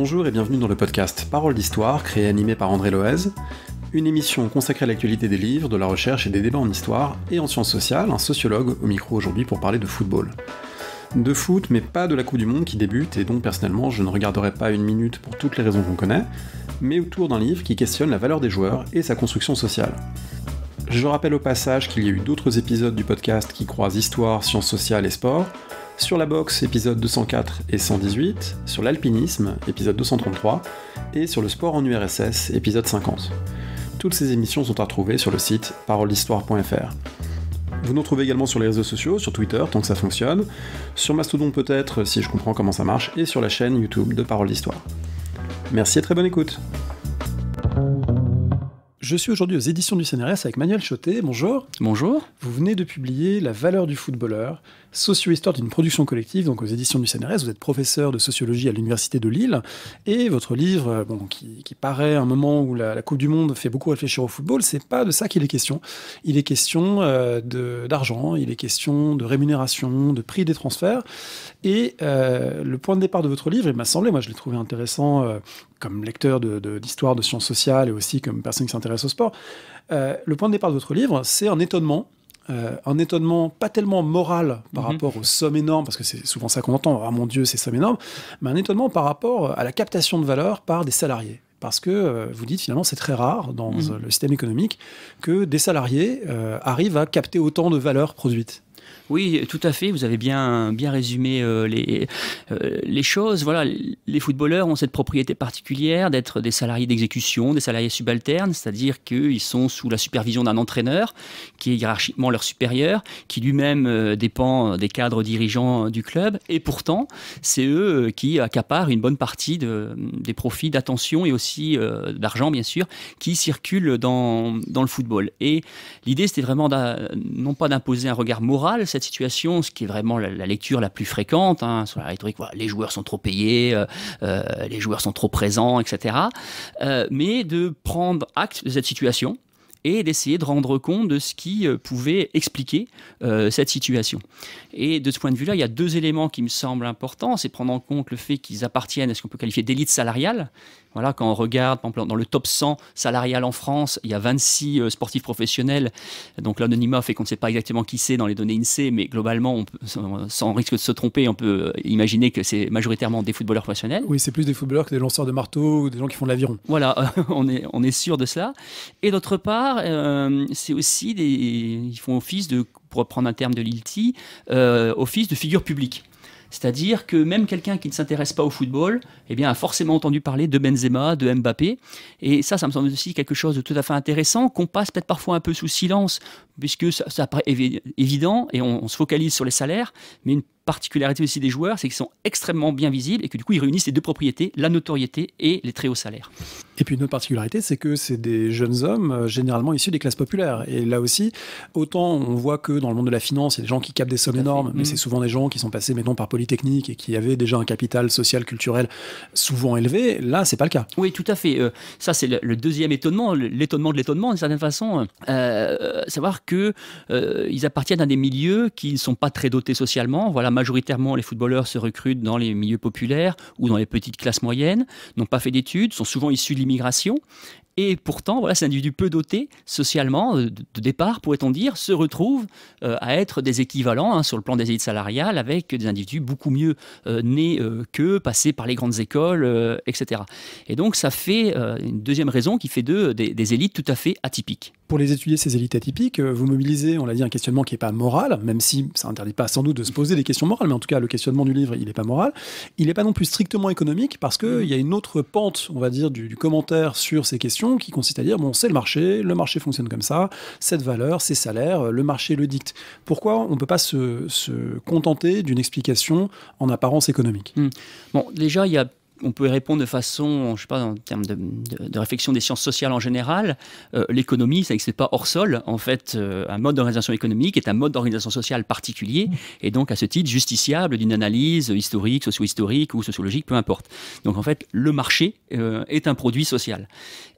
Bonjour et bienvenue dans le podcast Parole d'Histoire, créé et animé par André Loez, une émission consacrée à l'actualité des livres, de la recherche et des débats en histoire et en sciences sociales, un sociologue au micro aujourd'hui pour parler de football. De foot, mais pas de la Coupe du Monde qui débute, et donc personnellement je ne regarderai pas une minute pour toutes les raisons qu'on connaît, mais autour d'un livre qui questionne la valeur des joueurs et sa construction sociale. Je rappelle au passage qu'il y a eu d'autres épisodes du podcast qui croisent histoire, sciences sociales et sport, sur la boxe, épisode 204 et 118, sur l'alpinisme, épisode 233, et sur le sport en URSS, épisode 50. Toutes ces émissions sont à retrouver sur le site paroledhistoire.fr. Vous nous trouvez également sur les réseaux sociaux, sur Twitter, tant que ça fonctionne, sur Mastodon peut-être, si je comprends comment ça marche, et sur la chaîne YouTube de Parole d'Histoire. Merci et très bonne écoute. Je suis aujourd'hui aux éditions du CNRS avec Manuel Chotet. Bonjour. Bonjour. Vous venez de publier La valeur du footballeur, socio-histoire d'une production collective, donc aux éditions du CNRS. Vous êtes professeur de sociologie à l'Université de Lille. Et votre livre, euh, qui, paraît un moment où la, Coupe du Monde fait beaucoup réfléchir au football, c'est pas de ça qu'il est question. Il est question euh, de d'argent, il est question de rémunération, de prix des transferts. Et euh, le point de départ de votre livre, il m'a semblé, moi je l'ai trouvé intéressant comme lecteur d'histoire, de, de, de sciences sociales et aussi comme personne qui s'intéresse au sport, euh, le point de départ de votre livre, c'est un étonnement. Euh, un étonnement pas tellement moral par mhm. rapport aux sommes énormes, parce que c'est souvent ça qu'on entend, ah mon Dieu, ces sommes énormes, mais un étonnement par rapport à la captation de valeur par des salariés parce que euh, vous dites finalement c'est très rare dans mhm. le système économique que des salariés arrivent à capter autant de valeur produite. Oui, tout à fait. Vous avez bien, bien résumé euh, les, euh, les choses. Voilà, les footballeurs ont cette propriété particulière d'être des salariés d'exécution, des salariés subalternes, c'est-à-dire qu'ils sont sous la supervision d'un entraîneur qui est hiérarchiquement leur supérieur, qui lui-même euh, dépend des cadres dirigeants du club. Et pourtant, c'est eux qui accaparent une bonne partie des profits d'attention et aussi d'argent, bien sûr, qui circulent dans, dans le football. Et l'idée, c'était vraiment non pas d'imposer un regard moral, cette situation, ce qui est vraiment la, lecture la plus fréquente hein, sur la rhétorique, les joueurs sont trop payés, euh, euh, les joueurs sont trop présents, etc. Euh, mais de prendre acte de cette situation et d'essayer de rendre compte de ce qui pouvait expliquer cette situation. Et de ce point de vue-là, il y a deux éléments qui me semblent importants. C'est prendre en compte le fait qu'ils appartiennent à ce qu'on peut qualifier d'élite salariale, voilà, quand on regarde, par dans le top 100 salarial en France, il y a 26 euh, sportifs professionnels. Donc l'anonymat fait qu'on ne sait pas exactement qui c'est dans les données INSEE, mais globalement, sans risque de se tromper, on peut euh, imaginer que c'est majoritairement des footballeurs professionnels. Oui, c'est plus des footballeurs que des lanceurs de marteau ou des gens qui font de l'aviron. Voilà, on, est, on est sûr de cela. Et d'autre part, euh, c'est aussi des. Ils font office de, pour reprendre un terme de l'ILTI, office de figure publique. C'est-à-dire que même quelqu'un qui ne s'intéresse pas au football, eh bien, a forcément entendu parler de Benzema, de Mbappé. Et ça, ça me semble aussi quelque chose de tout à fait intéressant qu'on passe peut-être parfois un peu sous silence puisque ça, paraît évident et on, se focalise sur les salaires, mais une particularité aussi des joueurs, c'est qu'ils sont extrêmement bien visibles et que du coup ils réunissent les deux propriétés, la notoriété et les très hauts salaires. Et puis une autre particularité, c'est que c'est des jeunes hommes euh, généralement issus des classes populaires. Et là aussi, autant on voit que dans le monde de la finance, il y a des gens qui capent des sommes énormes, mais mm. c'est souvent des gens qui sont passés, maintenant par Polytechnique et qui avaient déjà un capital social, culturel souvent élevé. Là, c'est pas le cas. Oui, tout à fait. Euh, ça, c'est le, deuxième étonnement, l'étonnement de l'étonnement, d'une certaine façon. Euh, euh savoir qu'ils euh, appartiennent à des milieux qui ne sont pas très dotés socialement. Voilà, majoritairement, les footballeurs se recrutent dans les milieux populaires ou dans les petites classes moyennes, n'ont pas fait d'études, sont souvent issus de l'immigration. Et pourtant, voilà, ces individus peu dotés socialement, euh, de départ, pourrait-on dire, se retrouvent euh, à être des équivalents hein, sur le plan des élites salariales avec des individus beaucoup mieux nés qu'eux, passés par les grandes écoles, etc. Et donc, ça fait une deuxième raison qui fait d'eux des élites tout à fait atypiques pour les étudier, ces élites atypiques, euh, vous mobilisez, on l'a dit, un questionnement qui n'est pas moral, même si ça n'interdit pas sans doute de se poser des questions morales, mais en tout cas, le questionnement du livre, il n'est pas moral. Il n'est pas non plus strictement économique, parce qu'il mm. y a une autre pente, on va dire, du, commentaire sur ces questions qui consiste à dire, bon, c'est le marché, le marché fonctionne comme ça, cette valeur, ces salaires, euh, le marché le dicte. Pourquoi on ne peut pas se, contenter d'une explication en apparence économique mm. Bon, déjà, il y a on peut répondre de façon, je ne sais pas, en termes de, réflexion des sciences sociales en général, euh, l'économie, ça n'existe pas hors sol. En fait, euh, un mode d'organisation économique est un mode d'organisation sociale particulier, et donc à ce titre justiciable d'une analyse historique, socio-historique ou sociologique, peu importe. Donc en fait, le marché euh, est un produit social.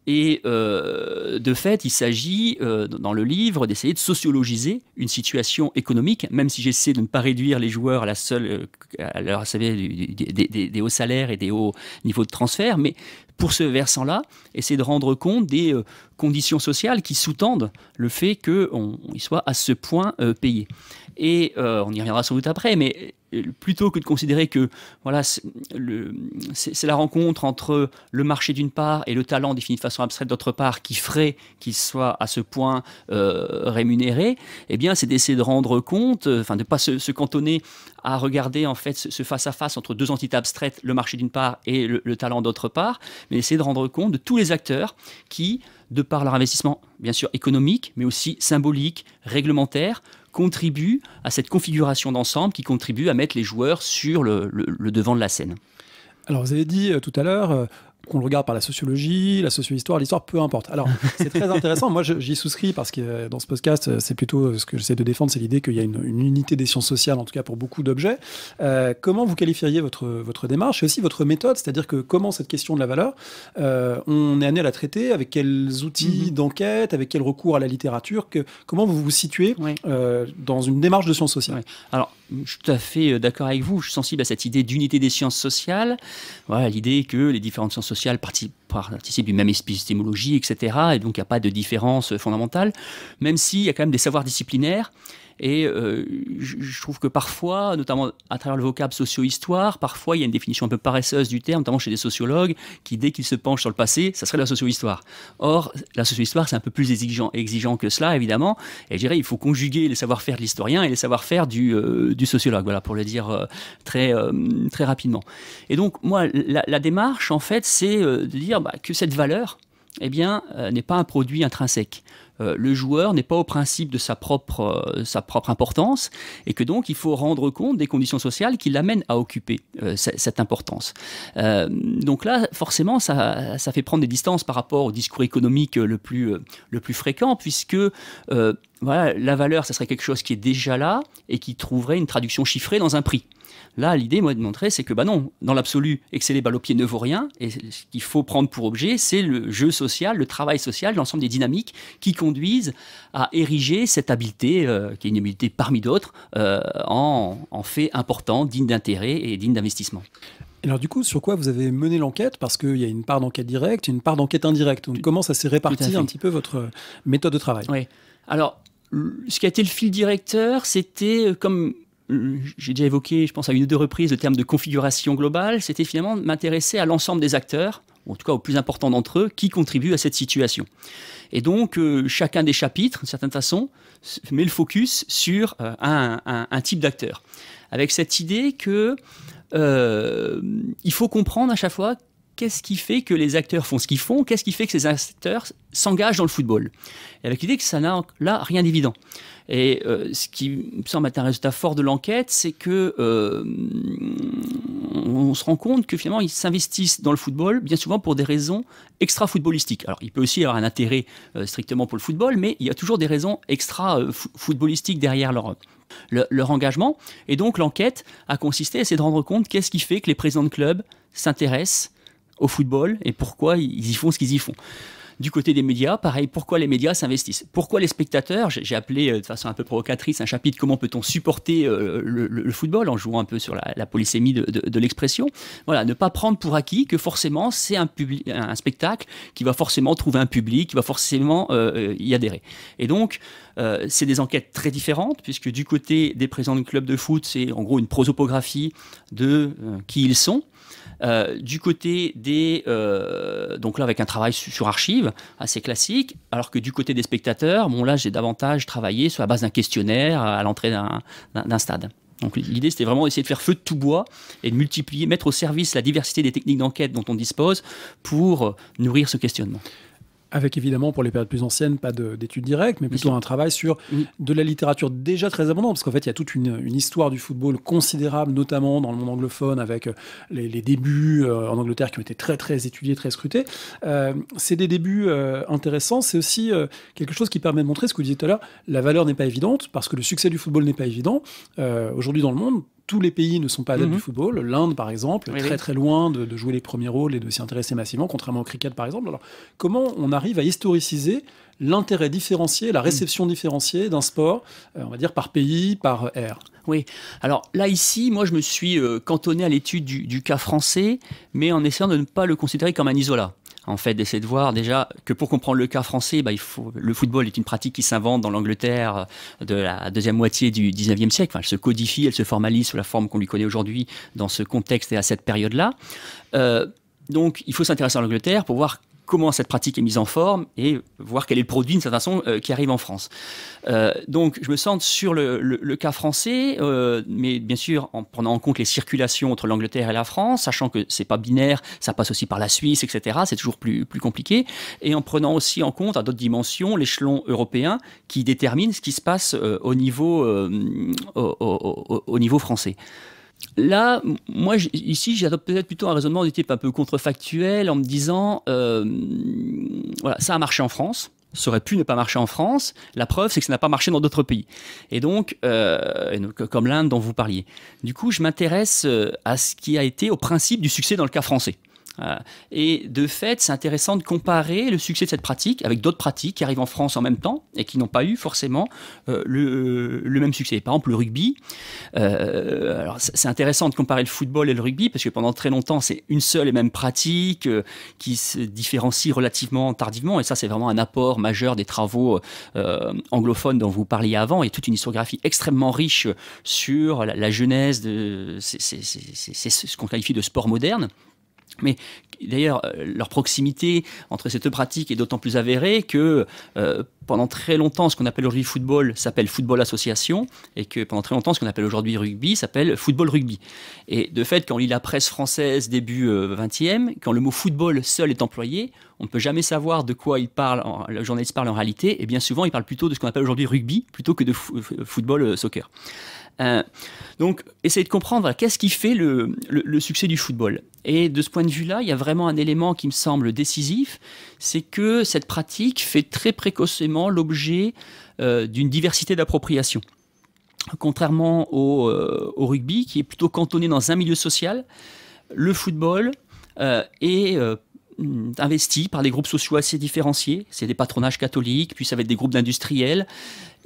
Et euh, de fait, il s'agit euh, dans le livre d'essayer de sociologiser une situation économique, même si j'essaie de ne pas réduire les joueurs à la seule, euh, à savez, des, hauts salaires et des hauts niveaux de transfert, mais pour ce versant-là, essayer de rendre compte des euh, conditions sociales qui sous-tendent le fait qu'on soit à ce point euh, payé. Et euh, on y reviendra sans doute après, mais plutôt que de considérer que voilà, c'est la rencontre entre le marché d'une part et le talent défini de façon abstraite d'autre part qui ferait qu'il soit à ce point rémunéré, eh bien c'est d'essayer de rendre compte, enfin de ne pas se cantonner à regarder en fait ce face-à-face entre deux entités abstraites, le marché d'une part et le, talent d'autre part, mais essayer de rendre compte de tous les acteurs qui, de par leur investissement bien sûr économique, mais aussi symbolique, réglementaire, contribuent à cette configuration d'ensemble qui contribue à mettre les joueurs sur le, devant de la scène. Alors vous avez dit euh, tout à l'heure, euh, qu'on le regarde par la sociologie, la socio-histoire, l'histoire, peu importe. Alors, c'est très intéressant. Moi, j'y souscris parce que euh, dans ce podcast, euh, c'est plutôt euh, ce que j'essaie de défendre, c'est l'idée qu'il y a une, unité des sciences sociales, en tout cas pour beaucoup d'objets. comment vous qualifieriez votre, votre démarche et aussi votre méthode, c'est-à-dire que comment cette question de la valeur, on est amené à la traiter, avec quels outils mm-hmm. d'enquête, avec quel recours à la littérature, que, comment vous vous situez dans une démarche de sciences sociales Alors, je suis tout à fait euh, d'accord avec vous. Je suis sensible à cette idée d'unité des sciences sociales. Voilà, l'idée que les différentes sciences sociales participent, participent d'une même épistémologie, etc. Et donc, il n'y a pas de différence fondamentale, même s'il y a quand même des savoirs disciplinaires et euh, je trouve que parfois, notamment à travers le vocable socio-histoire, parfois il y a une définition un peu paresseuse du terme, notamment chez des sociologues, qui dès qu'ils se penchent sur le passé, ça serait la socio-histoire. Or, la socio-histoire, c'est un peu plus exigeant, exigeant que cela, évidemment. Et je dirais, il faut conjuguer les savoir-faire de l'historien et les savoir-faire du, euh, sociologue, voilà, pour le dire euh, très, très rapidement. Et donc, moi, la, démarche, en fait, c'est de dire bah, que cette valeur, eh bien, n'est pas un produit intrinsèque. Euh, le joueur n'est pas au principe de sa propre, euh, sa propre importance, et que donc il faut rendre compte des conditions sociales qui l'amènent à occuper euh, cette importance. donc là, forcément, ça, fait prendre des distances par rapport au discours économique le plus, le plus fréquent, puisque voilà, la valeur, ce serait quelque chose qui est déjà là et qui trouverait une traduction chiffrée dans un prix. Là, l'idée, moi, de montrer, c'est que, bah non, dans l'absolu, exceller balle au pied ne vaut rien. Et ce qu'il faut prendre pour objet, c'est le jeu social, le travail social, l'ensemble des dynamiques qui conduisent à ériger cette habileté, euh, qui est une habileté parmi d'autres, euh, en, fait important, digne d'intérêt et digne d'investissement. Alors du coup, sur quoi vous avez mené l'enquête Parce qu'il y a une part d'enquête directe une part d'enquête indirecte. Donc comment ça s'est réparti un petit peu votre euh, méthode de travail Oui. Alors, ce qui a été le fil directeur, c'était comme euh, j'ai déjà évoqué, je pense, à une ou deux reprises le terme de configuration globale, c'était finalement m'intéresser à l'ensemble des acteurs, en tout cas aux plus importants d'entre eux, qui contribuent à cette situation. Et donc, euh, chacun des chapitres, d'une certaine façon, met le focus sur euh, un, type d'acteur. Avec cette idée que il faut comprendre à chaque fois qu'est-ce qui fait que les acteurs font ce qu'ils font Qu'est-ce qui fait que ces acteurs s'engagent dans le football Et avec l'idée que ça n'a là rien d'évident. Et euh, ce qui me semble être un résultat fort de l'enquête, c'est que euh, on se rend compte que finalement ils s'investissent dans le football bien souvent pour des raisons extra-footballistiques. Alors il peut aussi y avoir un intérêt euh, strictement pour le football, mais il y a toujours des raisons extra-footballistiques derrière leur, leur engagement. Et donc l'enquête a consisté à essayer de rendre compte qu'est-ce qui fait que les présidents de clubs s'intéressent au football et pourquoi ils y font ce qu'ils y font. Du côté des médias, pareil, pourquoi les médias s'investissent Pourquoi les spectateurs J'ai appelé euh, de façon un peu provocatrice un chapitre Comment peut-on supporter euh, le, football en jouant un peu sur la, polysémie de, l'expression. Voilà, ne pas prendre pour acquis que forcément c'est un, spectacle qui va forcément trouver un public, qui va forcément euh, y adhérer. Et donc, c'est des enquêtes très différentes, puisque du côté des présents de club de foot, c'est en gros une prosopographie de qui ils sont. Euh, du côté des. Euh, donc là, avec un travail sur archives, assez classique, alors que du côté des spectateurs, bon, là, j'ai davantage travaillé sur la base d'un questionnaire à l'entrée d'un stade. Donc l'idée, c'était vraiment essayer de faire feu de tout bois et de multiplier, mettre au service la diversité des techniques d'enquête dont on dispose pour nourrir ce questionnement. Avec évidemment, pour les périodes plus anciennes, pas d'études directes, mais plutôt un travail sur de la littérature déjà très abondante, parce qu'en fait, il y a toute une, histoire du football considérable, notamment dans le monde anglophone, avec euh, les, débuts euh, en Angleterre qui ont été très, très étudiés, très scrutés. Euh, c'est des débuts intéressants, c'est aussi quelque chose qui permet de montrer ce que vous disiez tout à l'heure, la valeur n'est pas évidente, parce que le succès du football n'est pas évident. Aujourd'hui, dans le monde, tous les pays ne sont pas adeptes du mhm. football. L'Inde, par exemple, très très loin de, jouer les premiers rôles et de s'y intéresser massivement, contrairement au cricket, par exemple. Alors, comment on arrive à historiciser l'intérêt différencié, la mm. réception différenciée d'un sport, euh, on va dire par pays, par air oui. Alors là, ici, moi, je me suis euh, cantonné à l'étude du, du, cas français, mais en essayant de ne pas le considérer comme un isolat en fait, d'essayer de voir déjà que pour comprendre le cas français, bah, il faut, le football est une pratique qui s'invente dans l'Angleterre euh, de la deuxième moitié du 19e siècle. elle se codifie, elle se formalise sous la forme qu'on lui connaît aujourd'hui dans ce contexte et à cette période-là. Euh, donc, il faut s'intéresser à l'Angleterre pour voir comment cette pratique est mise en forme et voir quel est le produit, d'une certaine façon, euh, qui arrive en France. Euh, donc, je me sens sur le, cas français, euh, mais bien sûr, en prenant en compte les circulations entre l'Angleterre et la France, sachant que ce n'est pas binaire, ça passe aussi par la Suisse, etc. C'est toujours plus, compliqué. Et en prenant aussi en compte, à d'autres dimensions, l'échelon européen qui détermine ce qui se passe au, niveau français. Là, moi, ici, j'adopte peut-être plutôt un raisonnement du type un peu contrefactuel en me disant, euh, ça a marché en France, ça aurait pu ne pas marcher en France. La preuve, c'est que ça n'a pas marché dans d'autres pays. Et donc, euh, comme l'Inde dont vous parliez. Du coup, je m'intéresse euh, à ce qui a été au principe du succès dans le cas français. Euh, et de fait, c'est intéressant de comparer le succès de cette pratique avec d'autres pratiques qui arrivent en France en même temps et qui n'ont pas eu forcément euh, le, même succès. Par exemple, le rugby. Euh, alors c'est intéressant de comparer le football et le rugby parce que pendant très longtemps, c'est une seule et même pratique qui se différencie relativement tardivement. Et ça, c'est vraiment un apport majeur des travaux anglophones dont vous parliez avant. Il y a toute une historiographie extrêmement riche sur la, jeunesse. genèse de ce qu'on qualifie de sport moderne. Mais d'ailleurs, euh, leur proximité entre ces deux pratiques est d'autant plus avérée que euh, pendant très longtemps, ce qu'on appelle aujourd'hui football s'appelle football association, et que pendant très longtemps, ce qu'on appelle aujourd'hui rugby s'appelle football rugby. Et de fait, quand on lit la presse française début 20e, euh, quand le mot football seul est employé, on ne peut jamais savoir de quoi il parle en, le journaliste parle en réalité, et bien souvent, il parle plutôt de ce qu'on appelle aujourd'hui rugby plutôt que de football soccer. Euh, donc, essayer de comprendre qu'est-ce qui fait le, succès du football. Et de ce point de vue-là, il y a vraiment un élément qui me semble décisif, c'est que cette pratique fait très précocement l'objet euh, d'une diversité d'appropriation. Contrairement au, euh, au, rugby, qui est plutôt cantonné dans un milieu social, le football est Mm, investi par des groupes sociaux assez différenciés. C'est des patronages catholiques, puis ça va être des groupes d'industriels.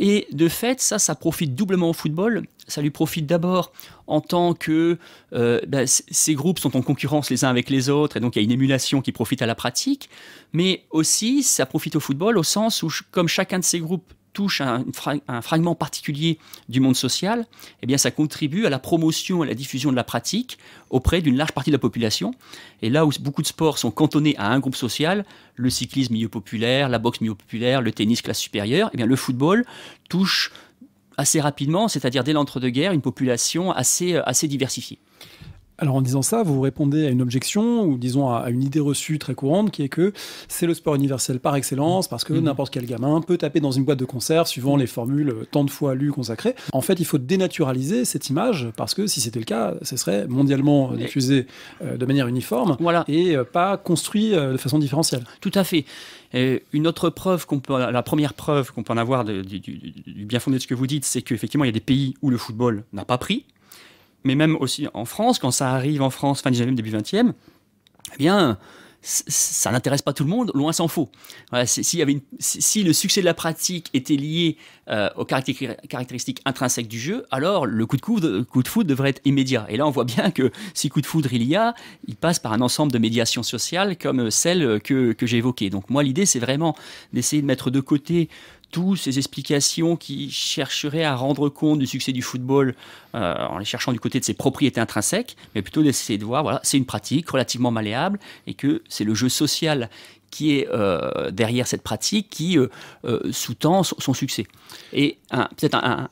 Et de fait, ça, ça profite doublement au football. Ça lui profite d'abord en tant que euh, ben, ces groupes sont en concurrence les uns avec les autres, et donc il y a une émulation qui profite à la pratique. Mais aussi, ça profite au football au sens où, comme chacun de ces groupes touche un, fragment particulier du monde social, eh bien ça contribue à la promotion et à la diffusion de la pratique auprès d'une large partie de la population. Et là où beaucoup de sports sont cantonnés à un groupe social, le cyclisme milieu populaire, la boxe milieu populaire, le tennis classe supérieure, eh bien le football touche assez rapidement, c'est-à-dire dès l'entre-deux-guerres, une population assez, euh, assez diversifiée. Alors en disant ça, vous répondez à une objection ou disons à, une idée reçue très courante qui est que c'est le sport universel par excellence parce que mhm. n'importe quel gamin peut taper dans une boîte de concert suivant mhm. les formules tant de fois lues consacrées. En fait, il faut dénaturaliser cette image parce que si c'était le cas, ce serait mondialement diffusé euh, de manière uniforme et euh, pas construit euh, de façon différentielle. Tout à fait. Et une autre preuve qu'on peut, la première preuve qu'on peut en avoir du bien fondé de ce que vous dites, c'est qu'effectivement il y a des pays où le football n'a pas pris mais même aussi en France, quand ça arrive en France, fin 19e, début 20e, eh bien, ça n'intéresse pas tout le monde, loin s'en faut. Voilà, si, y avait une, si, le succès de la pratique était lié euh, aux caractéristiques intrinsèques du jeu, alors le coup de, coup de foudre devrait être immédiat. Et là, on voit bien que si coup de foudre il y a, il passe par un ensemble de médiations sociales comme celle que, que j'ai évoquée. Donc moi, l'idée, c'est vraiment d'essayer de mettre de côté toutes ces explications qui chercheraient à rendre compte du succès du football euh, en les cherchant du côté de ses propriétés intrinsèques, mais plutôt d'essayer de voir, voilà, c'est une pratique relativement malléable et que c'est le jeu social qui est euh, derrière cette pratique qui euh, sous-tend son, succès. Et peut-être un,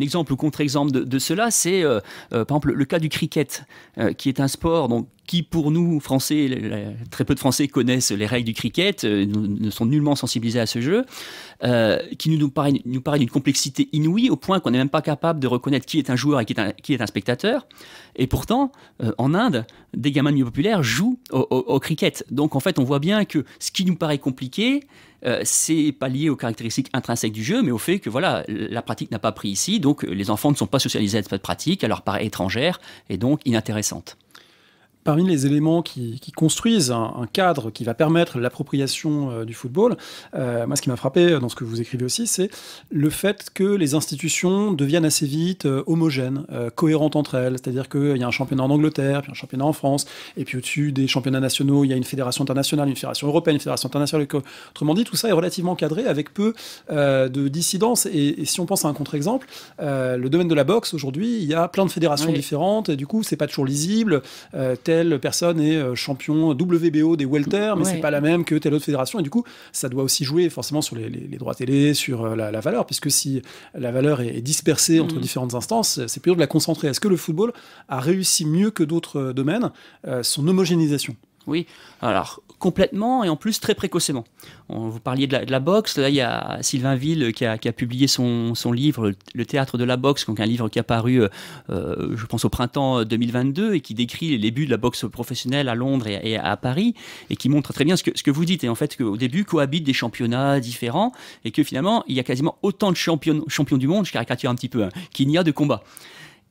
exemple ou contre-exemple de, cela, c'est par exemple le, cas du cricket, qui est un sport donc, qui pour nous, Français, très peu de Français connaissent les règles du cricket, euh, ne sont nullement sensibilisés à ce jeu, euh, qui nous, paraît, nous paraît d'une complexité inouïe au point qu'on n'est même pas capable de reconnaître qui est un joueur et qui est un, qui est un spectateur. Et pourtant, euh, en Inde, des gamins de milieu populaire jouent au, cricket. Donc en fait, on voit bien que ce qui nous paraît compliqué, ce c'est pas lié aux caractéristiques intrinsèques du jeu, mais au fait que voilà, la pratique n'a pas pris ici, donc les enfants ne sont pas socialisés à cette pratique, elle leur paraît étrangère et donc inintéressante parmi les éléments qui, construisent un, cadre qui va permettre l'appropriation euh, du football, euh, moi ce qui m'a frappé dans ce que vous écrivez aussi, c'est le fait que les institutions deviennent assez vite euh, homogènes, cohérentes entre elles. C'est-à-dire qu'il y a un championnat en Angleterre, puis un championnat en France, et puis au-dessus des championnats nationaux, il y a une fédération internationale, une fédération européenne, une fédération internationale. Autrement dit, tout ça est relativement cadré avec peu de dissidence. Et, si on pense à un contre-exemple, le domaine de la boxe aujourd'hui, il y a plein de fédérations différentes, et du coup, c'est pas toujours lisible telle personne est euh, champion WBO des welter, mais c'est pas la même que telle autre fédération. Et du coup, ça doit aussi jouer forcément sur les, droits télé, sur euh, la, valeur, puisque si la valeur est, dispersée entre mm. différentes instances, euh, c'est plutôt de la concentrer. Est-ce que le football a réussi mieux que d'autres domaines son homogénéisation oui, alors complètement et en plus très précocement. vous parliez de la, boxe, là il y a Sylvain Ville euh, qui a, publié son, livre le, Théâtre de la boxe, donc un livre qui a paru euh, euh, je pense, au printemps 2022 et qui décrit les débuts de la boxe professionnelle à Londres et, à Paris et qui montre très bien ce que, vous dites. Et en fait, qu'au début cohabitent des championnats différents et que finalement il y a quasiment autant de champions, champions du monde, je caricature un petit peu, hein, qu'il n'y a de combat.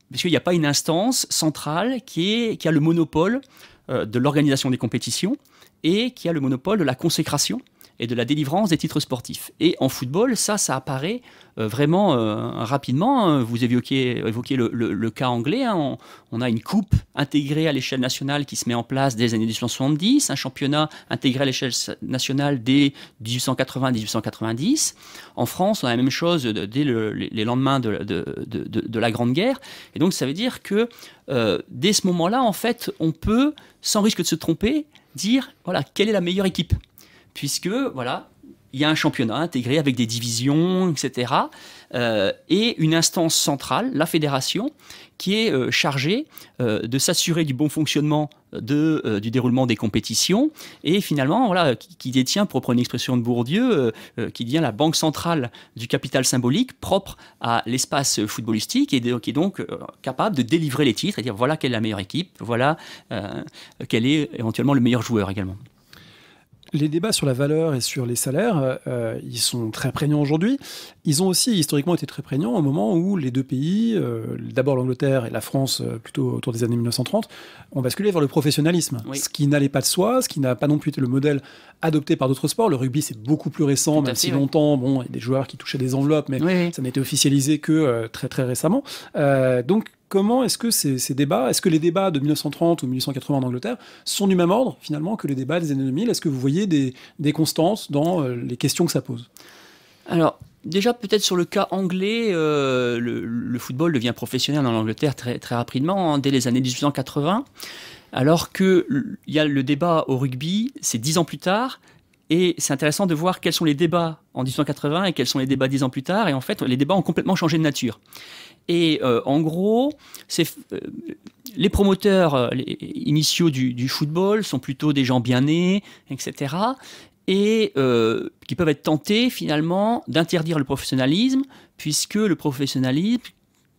parce qu'il n'y a pas une instance centrale qui, a le monopole de l'organisation des compétitions et qui a le monopole de la consécration et de la délivrance des titres sportifs. Et en football, ça, ça apparaît euh, vraiment euh, rapidement. Vous évoquez le, cas anglais. Hein. On, a une coupe intégrée à l'échelle nationale qui se met en place dès les années 1870, un championnat intégré à l'échelle nationale dès 1880-1890. En France, on a la même chose dès les lendemains de, la Grande Guerre. Et donc, ça veut dire que euh, dès ce moment-là, en fait, on peut, sans risque de se tromper, dire voilà, quelle est la meilleure équipe puisque voilà, il y a un championnat intégré avec des divisions, etc. Euh, et une instance centrale, la fédération, qui est euh, chargée euh, de s'assurer du bon fonctionnement de, du déroulement des compétitions et finalement, voilà, qui, détient, pour prendre une expression de Bourdieu, qui devient la banque centrale du capital symbolique propre à l'espace footballistique et qui est donc capable de délivrer les titres et dire voilà quelle est la meilleure équipe, voilà quel est éventuellement le meilleur joueur également les débats sur la valeur et sur les salaires, euh, ils sont très prégnants aujourd'hui. Ils ont aussi historiquement été très prégnants au moment où les deux pays, euh, d'abord l'Angleterre et la France, euh, plutôt autour des années 1930, ont basculé vers le professionnalisme. Ce qui n'allait pas de soi, ce qui n'a pas non plus été le modèle adopté par d'autres sports. Le rugby, c'est beaucoup plus récent, même si longtemps, bon, il y a des joueurs qui touchaient des enveloppes, mais ça n'était officialisé que très très récemment. donc, comment est-ce que ces, débats, est-ce que les débats de 1930 ou 1880 en Angleterre sont du même ordre finalement que les débats des années 2000 Est-ce que vous voyez des, constances dans euh, les questions que ça pose Alors, Déjà, peut-être sur le cas anglais, euh, le, football devient professionnel en Angleterre très, très rapidement, hein, dès les années 1880, alors qu'il y a le débat au rugby, c'est dix ans plus tard, et c'est intéressant de voir quels sont les débats en 1880 et quels sont les débats dix ans plus tard. Et en fait, les débats ont complètement changé de nature. Et euh, en gros, euh, les promoteurs euh, initiaux du, football sont plutôt des gens bien nés, etc. Et qui peuvent être tentés finalement d'interdire le professionnalisme, puisque le professionnalisme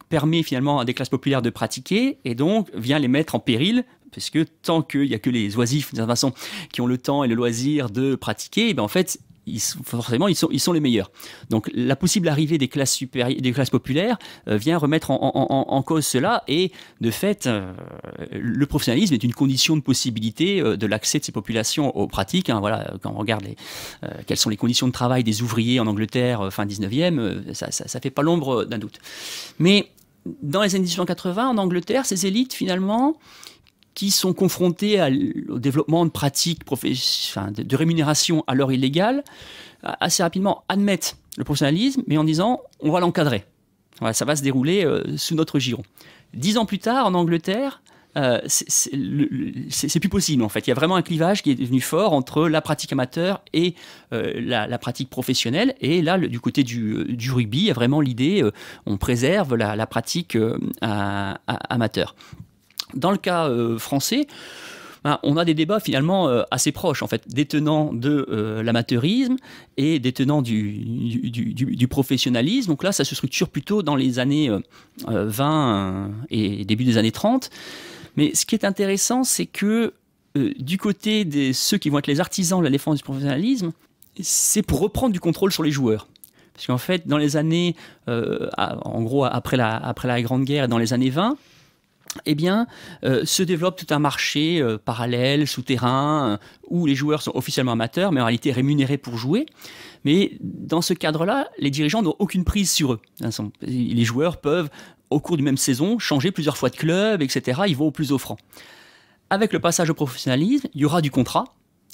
permet finalement à des classes populaires de pratiquer et donc vient les mettre en péril puisque tant qu'il n'y a que les oisifs, de façon, qui ont le temps et le loisir de pratiquer, eh ben, en fait, forcément, ils sont, ils sont les meilleurs. Donc, la possible arrivée des classes, supérieures, des classes populaires euh, vient remettre en, cause cela, et de fait, euh, le professionnalisme est une condition de possibilité euh, de l'accès de ces populations aux pratiques. Hein. voilà, quand on regarde les, quelles sont les conditions de travail des ouvriers en Angleterre fin 19e, ça ne fait pas l'ombre d'un doute. Mais dans les années 1880, en Angleterre, ces élites, finalement, qui sont confrontés au développement de pratiques de, de rémunération à l'heure illégale, assez rapidement admettent le professionnalisme, mais en disant on va l'encadrer. ça va se dérouler euh, sous notre giron. Dix ans plus tard, en Angleterre, euh, c'est plus possible en fait. Il y a vraiment un clivage qui est devenu fort entre la pratique amateur et euh, la, pratique professionnelle. Et là, du côté du, rugby, il y a vraiment l'idée, on préserve la, la pratique amateur. Dans le cas euh, français, ben, on a des débats finalement euh, assez proches, en fait, des tenants de euh, l'amateurisme et des tenants du, du, professionnalisme. Donc là, ça se structure plutôt dans les années 20 et début des années 30. Mais ce qui est intéressant, c'est que du côté de ceux qui vont être les artisans de la défense du professionnalisme, c'est pour reprendre du contrôle sur les joueurs. Parce qu'en fait, dans les années, en gros, après la, après la Grande Guerre, dans les années 20, eh bien, euh, se développe tout un marché euh, parallèle, souterrain, euh, où les joueurs sont officiellement amateurs, mais en réalité rémunérés pour jouer. Mais dans ce cadre-là, les dirigeants n'ont aucune prise sur eux. Les joueurs peuvent, au cours d'une même saison, changer plusieurs fois de club, etc. Ils vont au plus offrant. Avec le passage au professionnalisme, il y aura du contrat,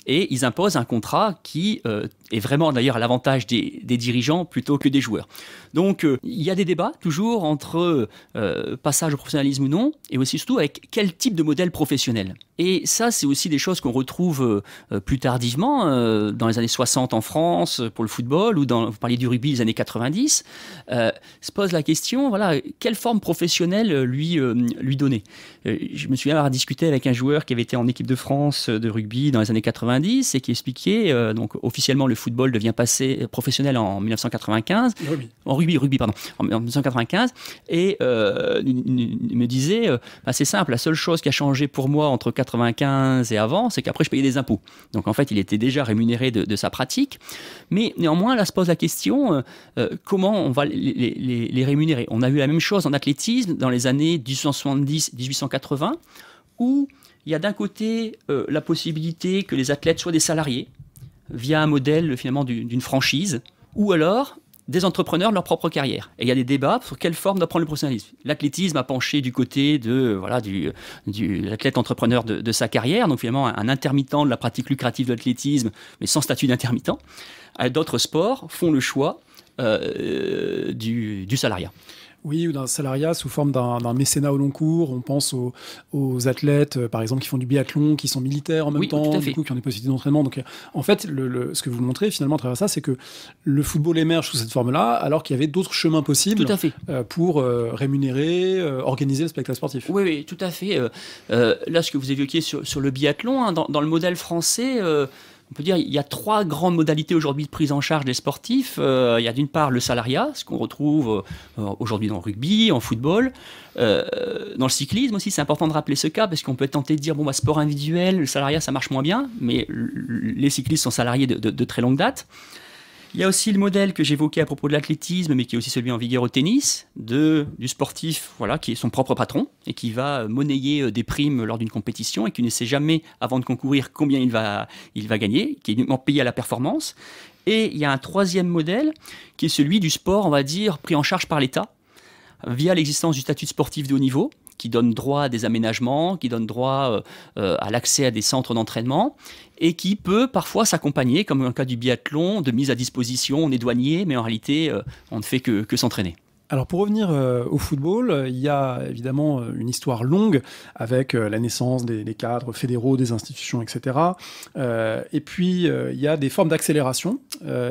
et ils imposent un contrat qui et vraiment d'ailleurs à l'avantage des, dirigeants plutôt que des joueurs. Donc euh, il y a des débats toujours entre euh, passage au professionnalisme ou non, et aussi surtout avec quel type de modèle professionnel. Et ça, c'est aussi des choses qu'on retrouve euh, plus tardivement, dans les années 60 en France pour le football, ou dans, vous parliez du rugby des années 90, se pose la question, voilà, quelle forme professionnelle lui, lui donner Je me souviens avoir discuté avec un joueur qui avait été en équipe de France de rugby dans les années 90 et qui expliquait, donc officiellement le football devient passé professionnel en 1995, en rugby, rugby pardon, en 1995, et euh, me disait, euh, bah, c'est simple, la seule chose qui a changé pour moi entre 95 et avant, c'est qu'après je payais des impôts. Donc en fait, il était déjà rémunéré de, sa pratique, mais néanmoins, là se pose la question, euh, comment on va les, rémunérer On a eu la même chose en athlétisme dans les années 1870-1880, où il y a d'un côté la possibilité que les athlètes soient des salariés, via un modèle finalement d'une franchise, ou alors des entrepreneurs leur propre carrière. Et il y a des débats sur quelle forme doit prendre le professionnalisme. L'athlétisme a penché du côté de voilà du, l'athlète entrepreneur de, sa carrière, donc finalement un, intermittent de la pratique lucrative de l'athlétisme, mais sans statut d'intermittent. Euh, d'autres sports font le choix euh, du salariat. Oui, ou d'un salariat sous forme d'un mécénat au long cours. On pense aux, athlètes, euh, par exemple, qui font du biathlon, qui sont militaires en même temps, qui ont des possibilités d'entraînement. Donc, en fait, le, ce que vous montrez finalement à travers ça, c'est que le football émerge sous cette forme-là, alors qu'il y avait d'autres chemins possibles euh, pour euh, rémunérer, organiser le spectacle sportif. Oui, oui, tout à fait. là, ce que vous évoquiez sur, le biathlon, hein, dans, le modèle français on peut dire il y a trois grandes modalités aujourd'hui de prise en charge des sportifs. Euh, il y a d'une part le salariat, ce qu'on retrouve euh, aujourd'hui dans le rugby, en football, euh, dans le cyclisme aussi. C'est important de rappeler ce cas parce qu'on peut tenter de dire bon, bah, sport individuel, le salariat ça marche moins bien, mais les cyclistes sont salariés de très longue date. Il y a aussi le modèle que j'évoquais à propos de l'athlétisme, mais qui est aussi celui en vigueur au tennis, de, du sportif voilà, qui est son propre patron et qui va euh, monnayer euh, des primes lors d'une compétition et qui ne sait jamais, avant de concourir, combien il va, il va gagner, qui est uniquement payé à la performance. Et il y a un troisième modèle qui est celui du sport, on va dire, pris en charge par l'État via l'existence du statut sportif de haut niveau, qui donne droit à des aménagements, qui donne droit euh, euh, à l'accès à des centres d'entraînement et qui peut parfois s'accompagner, comme dans le cas du biathlon, de mise à disposition, on est douanier, mais en réalité, euh, on ne fait que s'entraîner. Alors pour revenir euh, au football, euh, il y a évidemment euh, une histoire longue avec la naissance des, cadres fédéraux, des institutions, etc. et puis il y a des formes d'accélération,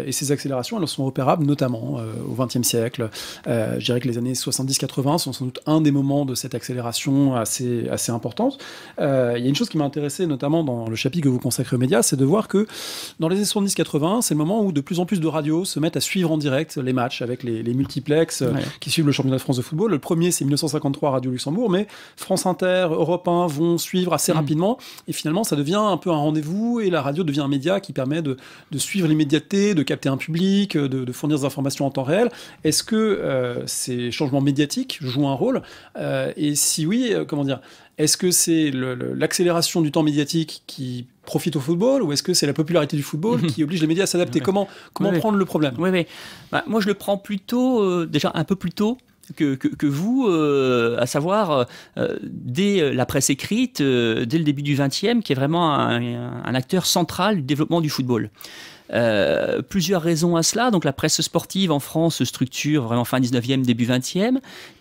et ces accélérations, elles sont opérables notamment au XXe siècle. je dirais que les années 70-80 sont sans doute un des moments de cette accélération assez, assez importante. il y a une chose qui m'a intéressé notamment dans le chapitre que vous consacrez aux médias, c'est de voir que dans les années 70-80, c'est le moment où de plus en plus de radios se mettent à suivre en direct les matchs avec les, les multiplexes qui suivent le championnat de France de football. Le premier, c'est 1953 Radio Luxembourg, mais France Inter, Europe 1 vont suivre assez mm. rapidement. Et finalement, ça devient un peu un rendez-vous et la radio devient un média qui permet de, suivre l'immédiateté, de capter un public, euh, de, fournir des informations en temps réel. Est-ce que euh, ces changements médiatiques jouent un rôle euh, Et si oui, comment dire est-ce que c'est l'accélération du temps médiatique qui profite au football ou est-ce que c'est la popularité du football mhm. qui oblige les médias à s'adapter Comment, comment prendre le problème bah, moi, je le prends plutôt, euh, déjà un peu plus tôt. Que, que, vous, euh, à savoir euh, dès la presse écrite, dès le début du XXe, qui est vraiment un, acteur central du développement du football. plusieurs raisons à cela. Donc la presse sportive en France se structure vraiment fin XIXe, début 20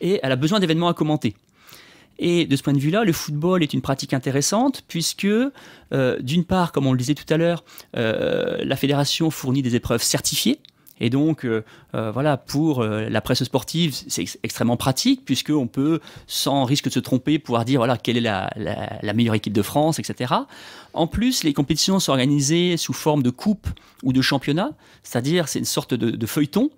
et elle a besoin d'événements à commenter. Et de ce point de vue-là, le football est une pratique intéressante puisque, euh, d'une part, comme on le disait tout à l'heure, euh, la fédération fournit des épreuves certifiées et donc, euh, euh, voilà, pour euh, la presse sportive, c'est extrêmement pratique, puisqu'on peut, sans risque de se tromper, pouvoir dire voilà, quelle est la, meilleure équipe de France, etc. En plus, les compétitions sont organisées sous forme de coupe ou de championnat, c'est-à-dire c'est une sorte de, feuilleton,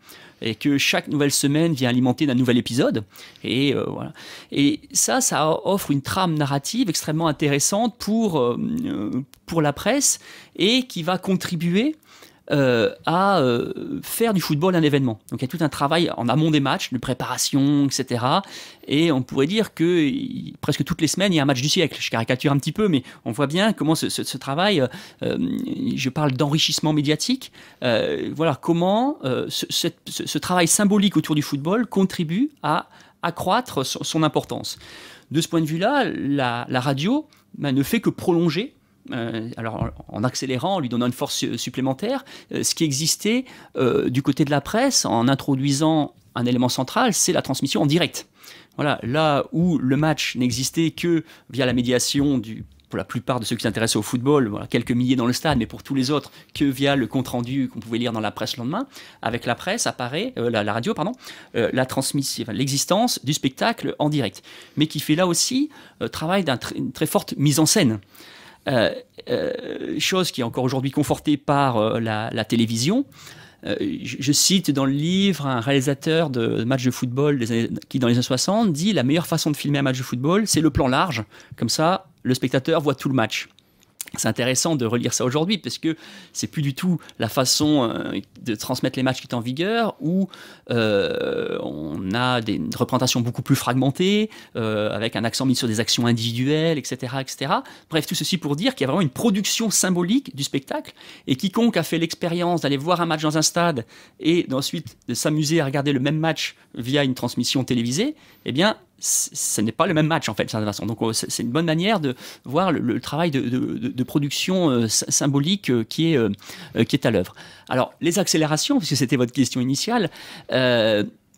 et que chaque nouvelle semaine vient alimenter d'un nouvel épisode. Et, voilà. et ça, ça offre une trame narrative extrêmement intéressante pour, pour la presse, et qui va contribuer euh, à euh, faire du football un événement. Donc il y a tout un travail en amont des matchs, de préparation, etc. Et on pourrait dire que presque toutes les semaines, il y a un match du siècle. Je caricature un petit peu, mais on voit bien comment ce, travail, euh, je parle d'enrichissement médiatique, voilà comment ce, travail symbolique autour du football contribue à accroître son, importance. De ce point de vue-là, la, radio bah, ne fait que prolonger euh, alors en accélérant, en lui donnant une force supplémentaire, euh, ce qui existait euh, du côté de la presse en introduisant un élément central, c'est la transmission en direct. Voilà, là où le match n'existait que via la médiation du pour la plupart de ceux qui s'intéressent au football, voilà, quelques milliers dans le stade, mais pour tous les autres, que via le compte-rendu qu'on pouvait lire dans la presse le lendemain, avec la presse apparaît, la, radio, pardon, la transmission, l'existence du spectacle en direct, mais qui fait là aussi travail d'une très forte mise en scène. Euh, euh, chose qui est encore aujourd'hui confortée par euh, la, télévision. Je, cite dans le livre un réalisateur de matchs de football qui, dans les années 60, dit la meilleure façon de filmer un match de football, c'est le plan large. Comme ça, le spectateur voit tout le match c'est intéressant de relire ça aujourd'hui parce que c'est plus du tout la façon euh, de transmettre les matchs qui est en vigueur où euh, on a des représentations beaucoup plus fragmentées euh, avec un accent mis sur des actions individuelles, etc., etc. Bref, tout ceci pour dire qu'il y a vraiment une production symbolique du spectacle et quiconque a fait l'expérience d'aller voir un match dans un stade et ensuite de s'amuser à regarder le même match via une transmission télévisée, eh bien, ce n'est pas le même match en fait de certaine façon. Donc euh, c'est une bonne manière de voir le, travail de, production euh, symbolique euh, qui est, qui est à l'œuvre. Alors les accélérations, puisque c'était votre question initiale,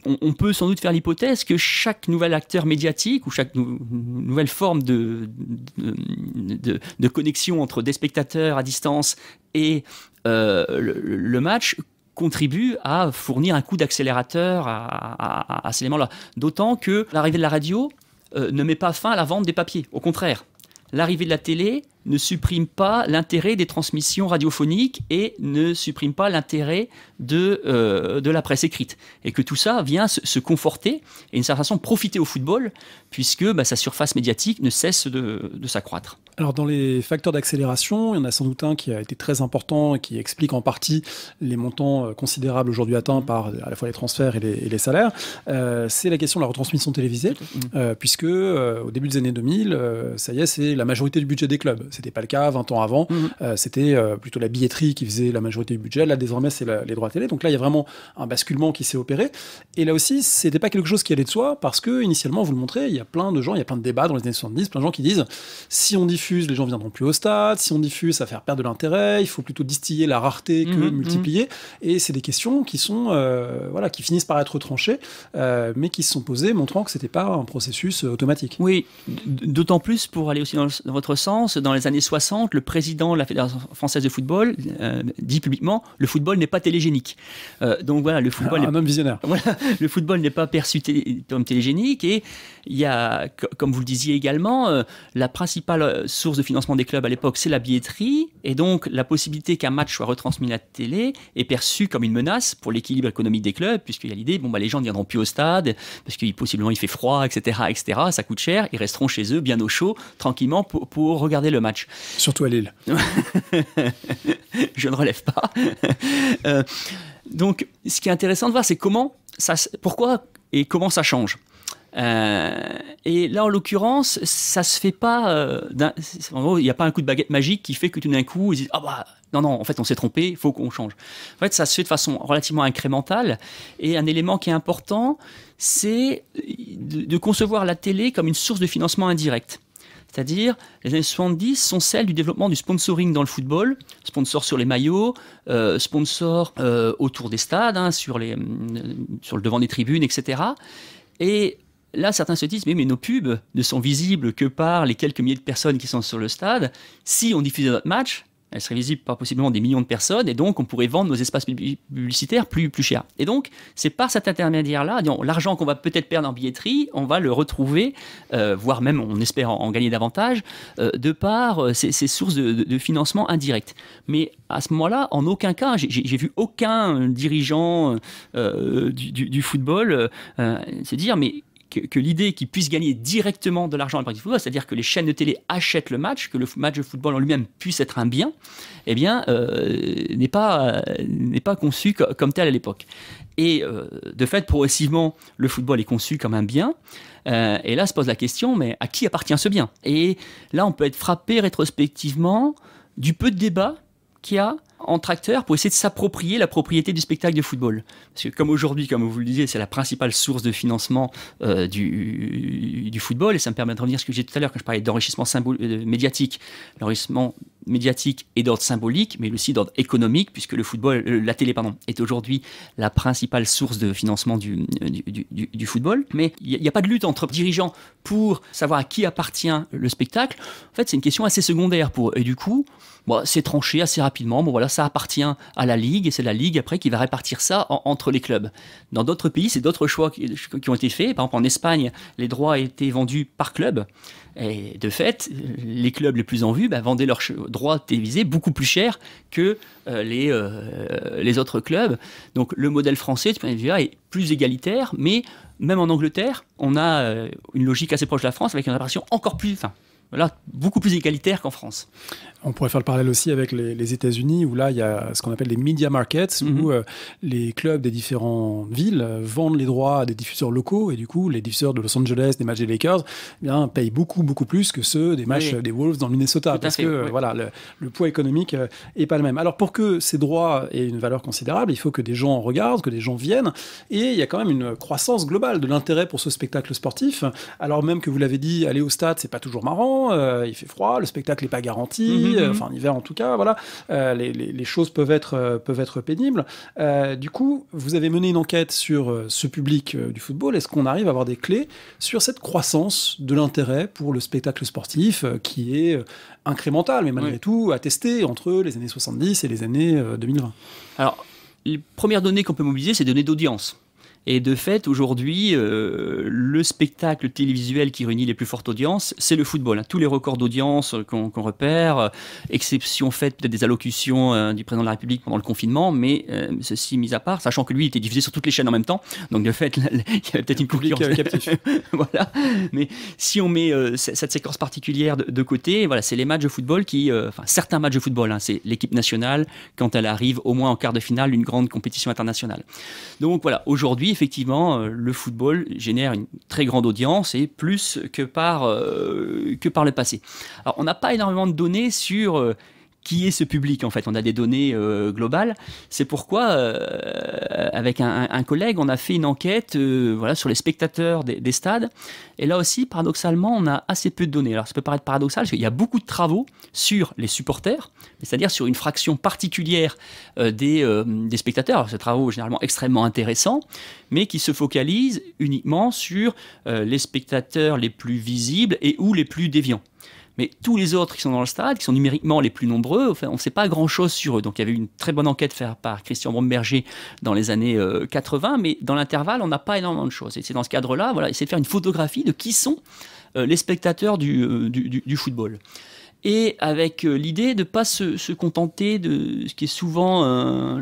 on, peut sans doute faire l'hypothèse que chaque nouvel acteur médiatique ou chaque nouvelle forme de, de, connexion entre des spectateurs à distance et le match contribue à fournir un coup d'accélérateur à, ces éléments-là. D'autant que l'arrivée de la radio euh, ne met pas fin à la vente des papiers. Au contraire, l'arrivée de la télé ne supprime pas l'intérêt des transmissions radiophoniques et ne supprime pas l'intérêt de, euh, de la presse écrite. Et que tout ça vient se, conforter et d'une certaine façon profiter au football, puisque bah, sa surface médiatique ne cesse de, de s'accroître. Alors dans les facteurs d'accélération, il y en a sans doute un qui a été très important et qui explique en partie les montants euh, considérables aujourd'hui atteints par à la fois les transferts et les, les salaires. Euh, c'est la question de la retransmission télévisée, puisque au début des années 2000, ça y est, c'est la majorité du budget des clubs c'était pas le cas 20 ans avant. Mhm. Euh, c'était euh, plutôt la billetterie qui faisait la majorité du budget. Là, désormais, c'est les droits télé. Donc là, il y a vraiment un basculement qui s'est opéré. Et là aussi, c'était pas quelque chose qui allait de soi parce que, initialement, vous le montrez, il y a plein de gens, il y a plein de débats dans les années 70, plein de gens qui disent si on diffuse, les gens viendront plus au stade. Si on diffuse, ça va faire perdre de l'intérêt. Il faut plutôt distiller la rareté que mhm, mhm. multiplier. Et c'est des questions qui sont, euh, voilà, qui finissent par être tranchées, mais qui se sont posées, montrant que c'était pas un processus automatique. Oui, d'autant plus pour aller aussi dans, votre sens, dans les années 60, le président de la Fédération française de football euh, dit publiquement le football n'est pas télégénique. Euh, donc voilà, le football. un homme visionnaire. le football n'est pas perçu comme télégénique. Et il y a, comme vous le disiez également, euh, la principale source de financement des clubs à l'époque, c'est la billetterie. Et donc la possibilité qu'un match soit retransmis à la télé est perçue comme une menace pour l'équilibre économique des clubs, puisqu'il y a l'idée, bon, bah, les gens ne viendront plus au stade, parce que possiblement il fait froid, etc., etc. Ça coûte cher, ils resteront chez eux bien au chaud, tranquillement, pour, pour regarder le match. Surtout à Lille. je ne relève pas. Euh, donc, ce qui est intéressant de voir, c'est comment, ça, pourquoi et comment ça change. Euh, et là, en l'occurrence, ça se fait pas. Euh, il n'y a pas un coup de baguette magique qui fait que tout d'un coup, ils disent ah bah non non, en fait, on s'est trompé, il faut qu'on change. En fait, ça se fait de façon relativement incrémentale. Et un élément qui est important, c'est de concevoir la télé comme une source de financement indirect. C'est-à-dire, les années 70 sont celles du développement du sponsoring dans le football, sponsor sur les maillots, euh, sponsors sponsor euh, autour des stades, hein, mm, sur, le devant des tribunes, etc. Et là, certains se disent, mais, nos pubs ne sont visibles que par les quelques milliers de personnes qui sont sur le stade. Si on diffuse notre match, elle serait visible par possiblement des millions de personnes, et donc on pourrait vendre nos espaces publicitaires plus, plus chers. Et donc, c'est par cet intermédiaire-là, l'argent qu'on va peut-être perdre en billetterie, on va le retrouver, euh, voire même, on espère en, gagner davantage, euh, de par euh, ces, sources de, financement indirect. Mais à ce moment-là, en aucun cas, j'ai vu aucun dirigeant du, du, football se dire, mais que, l'idée qu'ils puisse gagner directement de l'argent à la de football, c'est-à-dire que les chaînes de télé achètent le match, que le match de football en lui-même puisse être un bien, eh bien, euh, n'est pas, euh, n'est pas conçu comme tel à l'époque. Et euh, de fait, progressivement, le football est conçu comme un bien. et là se pose la question, mais à qui appartient ce bien Et là, on peut être frappé rétrospectivement du peu de débat qu'il y a entre acteurs pour essayer de s'approprier la propriété du spectacle de football. Parce que comme aujourd'hui, comme vous le disiez, c'est la principale source de financement euh, du, du, football, et ça me permet de revenir à ce que j'ai dit tout à l'heure quand je parlais d'enrichissement euh, médiatique. L'enrichissement médiatique est d'ordre symbolique, mais aussi d'ordre économique, puisque le football, euh, la télé, pardon, est aujourd'hui la principale source de financement du, football. Mais il n'y a, pas de lutte entre dirigeants pour savoir à qui appartient le spectacle. En fait, c'est une question assez secondaire pour. Et du coup, c'est tranché assez rapidement. Bon, voilà, ça appartient à la Ligue, et c'est la Ligue après qui va répartir ça entre les clubs. Dans d'autres pays, c'est d'autres choix qui, ont été faits. Par exemple, en Espagne, les droits étaient vendus par club. Et de fait, les clubs les plus en vue bah, vendaient leurs droits télévisés beaucoup plus cher que euh, les, euh, les autres clubs. Donc le modèle français, point de vue est plus égalitaire, mais même en Angleterre, on a euh, une logique assez proche de la France avec une répartition encore plus, enfin, voilà, beaucoup plus égalitaire qu'en France. On pourrait faire le parallèle aussi avec les, États-Unis, où là, il y a ce qu'on appelle les media markets, mhm. où euh, les clubs des différentes villes euh, vendent les droits à des diffuseurs locaux, et du coup, les diffuseurs de Los Angeles, des matchs des Lakers, eh bien, payent beaucoup, beaucoup plus que ceux des matchs des Wolves dans le Minnesota, parce que voilà, le, poids économique n'est euh, pas le même. Alors, pour que ces droits aient une valeur considérable, il faut que des gens regardent, que des gens viennent, et il y a quand même une croissance globale de l'intérêt pour ce spectacle sportif, alors même que vous l'avez dit, aller au stade, c'est pas toujours marrant, il fait froid, le spectacle n'est pas garanti. Mhm. Euh, mhm. enfin en hiver en tout cas, voilà, euh, les, choses peuvent être, euh, peuvent être pénibles. du coup, vous avez mené une enquête sur ce public du football. Est-ce qu'on arrive à avoir des clés sur cette croissance de l'intérêt pour le spectacle sportif qui est incrémental, mais malgré tout attesté entre les années 70 et les années 2020 Alors, les premières données qu'on peut mobiliser, c'est des données d'audience. Et de fait, aujourd'hui, euh, le spectacle télévisuel qui réunit les plus fortes audiences, c'est le football. Hein. Tous les records d'audience euh, qu'on repère, euh, exception faite peut-être des allocutions du président de la République pendant le confinement, mais ceci mis à part, sachant que lui, il était diffusé sur toutes les chaînes en même temps, donc de fait, il y avait peut-être une concurrence. voilà. Mais si on met cette séquence particulière de, côté, voilà, c'est les matchs de football qui, enfin certains matchs de football, hein, c'est l'équipe nationale quand elle arrive au moins en quart de finale d'une grande compétition internationale. Donc voilà, aujourd'hui, effectivement, euh, le football génère une très grande audience et plus que par, euh, que par le passé. Alors, on n'a pas énormément de données sur euh, qui est ce public en fait. On a des données euh, globales. C'est pourquoi, euh, avec un, collègue, on a fait une enquête euh, voilà, sur les spectateurs des, stades. Et là aussi, paradoxalement, on a assez peu de données. Alors ça peut paraître paradoxal, parce qu'il y a beaucoup de travaux sur les supporters, c'est-à-dire sur une fraction particulière des, des, spectateurs. ces travaux généralement extrêmement intéressants, mais qui se focalisent uniquement sur les spectateurs les plus visibles et ou les plus déviants. Mais tous les autres qui sont dans le stade, qui sont numériquement les plus nombreux, on ne sait pas grand-chose sur eux. Donc il y avait une très bonne enquête faite par Christian Bromberger dans les années 80, euh, mais dans l'intervalle, on n'a pas énormément de choses. Et c'est dans ce cadre-là, voilà, essayer de faire une photographie de qui sont euh, les spectateurs euh, du, football et avec l'idée de ne pas se, contenter de ce qui est souvent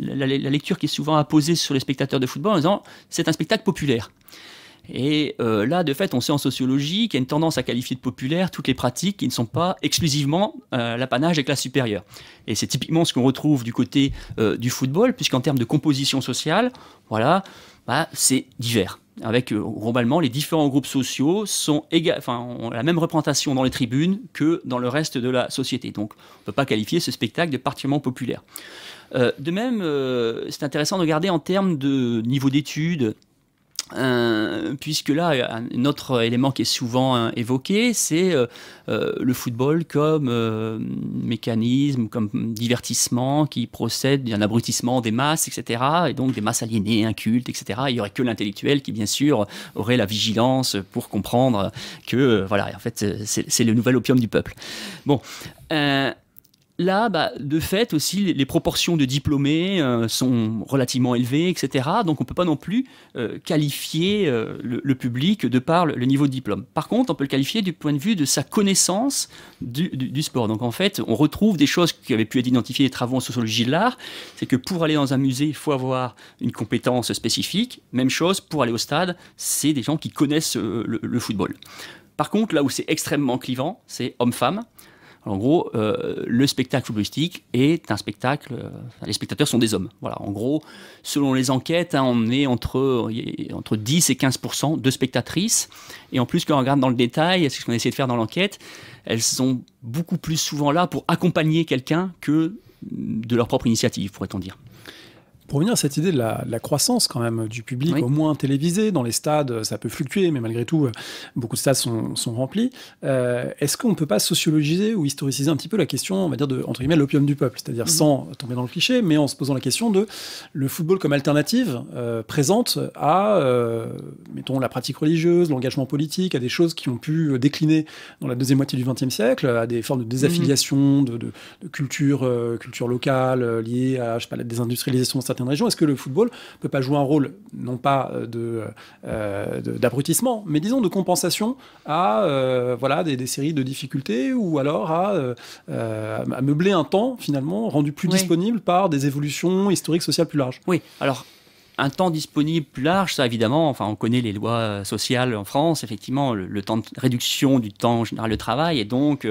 la, lecture qui est souvent imposée sur les spectateurs de football en disant c'est un spectacle populaire. Et euh, là, de fait, on sait en sociologie qu'il y a une tendance à qualifier de populaire toutes les pratiques qui ne sont pas exclusivement euh, l'apanage des classes supérieures. Et c'est typiquement ce qu'on retrouve du côté euh, du football, puisqu'en termes de composition sociale, voilà, bah, c'est divers. Avec globalement les différents groupes sociaux sont ont la même représentation dans les tribunes que dans le reste de la société. Donc, on ne peut pas qualifier ce spectacle de particulièrement populaire. de même, c'est intéressant de regarder en termes de niveau d'études, euh, puisque là, un autre élément qui est souvent euh, évoqué, c'est euh, le football comme mécanisme, comme divertissement qui procède d'un abrutissement des masses, etc. Et donc des masses aliénées, incultes, etc. Il n'y aurait que l'intellectuel qui, bien sûr, aurait la vigilance pour comprendre que, voilà, en fait, c'est le nouvel opium du peuple. Bon là, bah, de fait aussi, les, proportions de diplômés euh, sont relativement élevées, etc. Donc on ne peut pas non plus euh, qualifier euh, le, public de par le, niveau de diplôme. Par contre, on peut le qualifier du point de vue de sa connaissance du, sport. Donc en fait, on retrouve des choses qui avaient pu être identifiées des travaux en sociologie de l'art. C'est que pour aller dans un musée, il faut avoir une compétence spécifique. Même chose, pour aller au stade, c'est des gens qui connaissent le football. Par contre, là où c'est extrêmement clivant, c'est homme-femme. En gros, euh, le spectacle footballistique est un spectacle. Euh, les spectateurs sont des hommes. Voilà. En gros, selon les enquêtes, hein, on est entre, euh, entre 10 et 15 de spectatrices. Et en plus, quand on regarde dans le détail, c'est ce qu'on a essayé de faire dans l'enquête, elles sont beaucoup plus souvent là pour accompagner quelqu'un que de leur propre initiative, pourrait-on dire. Pour revenir à cette idée de la, croissance quand même du public, au moins télévisé, dans les stades, ça peut fluctuer, mais malgré tout, beaucoup de stades sont, remplis. Euh, est-ce qu'on ne peut pas sociologiser ou historiciser un petit peu la question, on va dire, de, entre guillemets, l'opium du peuple, c'est-à-dire mhm. sans tomber dans le cliché, mais en se posant la question de le football comme alternative euh, présente à, euh, mettons, la pratique religieuse, l'engagement politique, à des choses qui ont pu décliner dans la deuxième moitié du XXe siècle, à des formes de mhm. désaffiliation, de, culture, culture locale liée à, je sais pas, la désindustrialisation de est-ce que le football ne peut pas jouer un rôle, non pas euh, d'abrutissement, euh, de, d'abrutissement, mais disons de compensation à euh, voilà, des, séries de difficultés ou alors à, meubler un temps finalement rendu plus disponible par des évolutions historiques, sociales plus larges Oui, alors un temps disponible plus large, ça évidemment, enfin on connaît les lois euh, sociales en France, effectivement, le, temps de réduction du temps général de travail et donc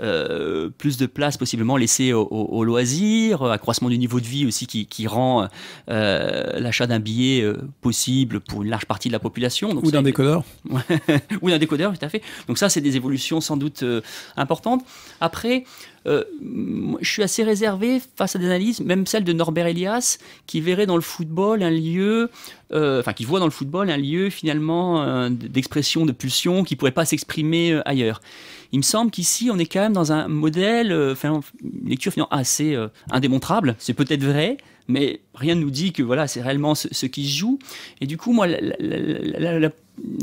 euh, plus de place possiblement laissée aux loisirs, euh, accroissement du niveau de vie aussi qui, rend l'achat d'un billet possible pour une large partie de la population. Ou d'un décodeur. Ou d'un décodeur, tout à fait. Donc ça, c'est des évolutions sans doute importantes. Après, euh, je suis assez réservé face à des analyses, même celle de Norbert Elias, qui verrait dans le football un lieu, euh, enfin qui voit dans le football un lieu finalement euh, d'expression, de pulsion qui ne pourrait pas s'exprimer ailleurs. Il me semble qu'ici on est quand même dans un modèle, enfin une lecture finalement assez indémontrable. C'est peut-être vrai, mais rien ne nous dit que voilà c'est réellement ce, qui se joue. Et du coup moi la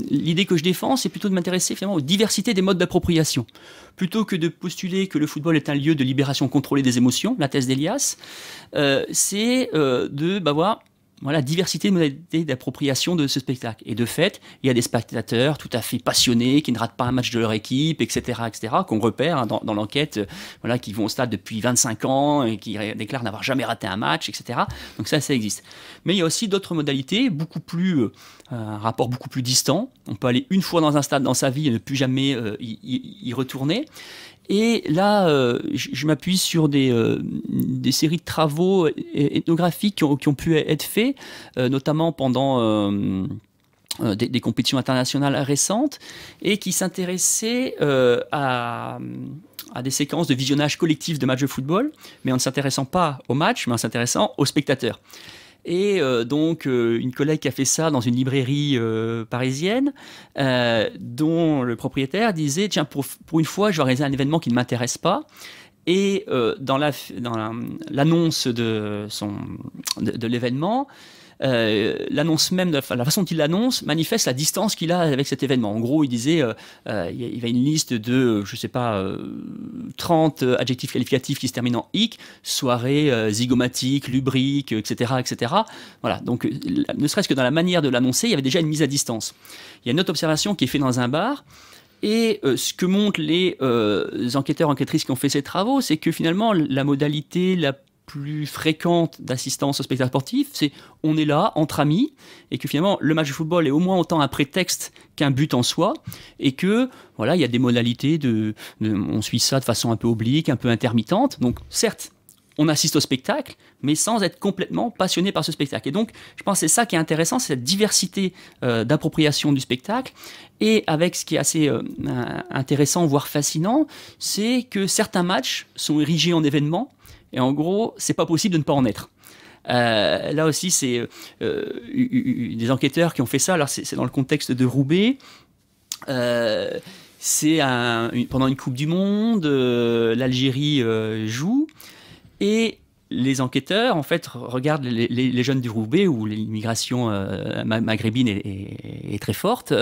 l'idée que je défends, c'est plutôt de m'intéresser finalement aux diversités des modes d'appropriation. Plutôt que de postuler que le football est un lieu de libération contrôlée des émotions, la thèse d'Elias, euh, c'est euh, de bah, voir voilà, diversité de modalités d'appropriation de ce spectacle. Et de fait, il y a des spectateurs tout à fait passionnés, qui ne ratent pas un match de leur équipe, etc., etc., qu'on repère hein, dans, l'enquête, euh, voilà, qui vont au stade depuis 25 ans et qui déclarent n'avoir jamais raté un match, etc. Donc ça, ça existe. Mais il y a aussi d'autres modalités, beaucoup plus, euh, un rapport beaucoup plus distant. On peut aller une fois dans un stade dans sa vie et ne plus jamais euh, y retourner. Et là, euh, je, m'appuie sur euh, des, séries de travaux ethnographiques qui ont, pu être faits, euh, notamment pendant des, compétitions internationales récentes, et qui s'intéressaient à à des séquences de visionnage collectif de matchs de football, mais en ne s'intéressant pas aux matchs, mais en s'intéressant aux spectateurs. Et euh, donc, euh, une collègue qui a fait ça dans une librairie euh, parisienne, dont le propriétaire disait Tiens, pour, une fois, je vais organiser un événement qui ne m'intéresse pas. Et dans l'annonce la, de l'événement, euh, l'annonce même, la façon qu'il l'annonce manifeste la distance qu'il a avec cet événement. En gros, il disait, euh, euh, il y a une liste de, je sais pas, 30 adjectifs qualificatifs qui se terminent en "-ic", soirée, zygomatique, lubrique, etc., etc. Voilà. Donc, ne serait-ce que dans la manière de l'annoncer, il y avait déjà une mise à distance. Il y a une autre observation qui est faite dans un bar. Et ce que montrent les enquêteurs, enquêtrices qui ont fait ces travaux, c'est que finalement, la modalité la plus fréquente d'assistance au spectacle sportif, c'est on est là entre amis et que finalement le match de football est au moins autant un prétexte qu'un but en soi et que voilà il y a des modalités de, on suit ça de façon un peu oblique, un peu intermittente. Donc certes on assiste au spectacle, mais sans être complètement passionné par ce spectacle. Et donc, je pense que c'est ça qui est intéressant, c'est cette diversité euh, d'appropriation du spectacle. Et avec ce qui est assez euh, intéressant, voire fascinant, c'est que certains matchs sont érigés en événements, et en gros, c'est pas possible de ne pas en être. Euh, là aussi, c'est euh, des enquêteurs qui ont fait ça. Alors, c'est dans le contexte de Roubaix. Euh, c'est un, pendant une Coupe du Monde, l'Algérie joue. Et les enquêteurs, en fait, regardent les, jeunes du Roubaix, où l'immigration maghrébine est, très forte,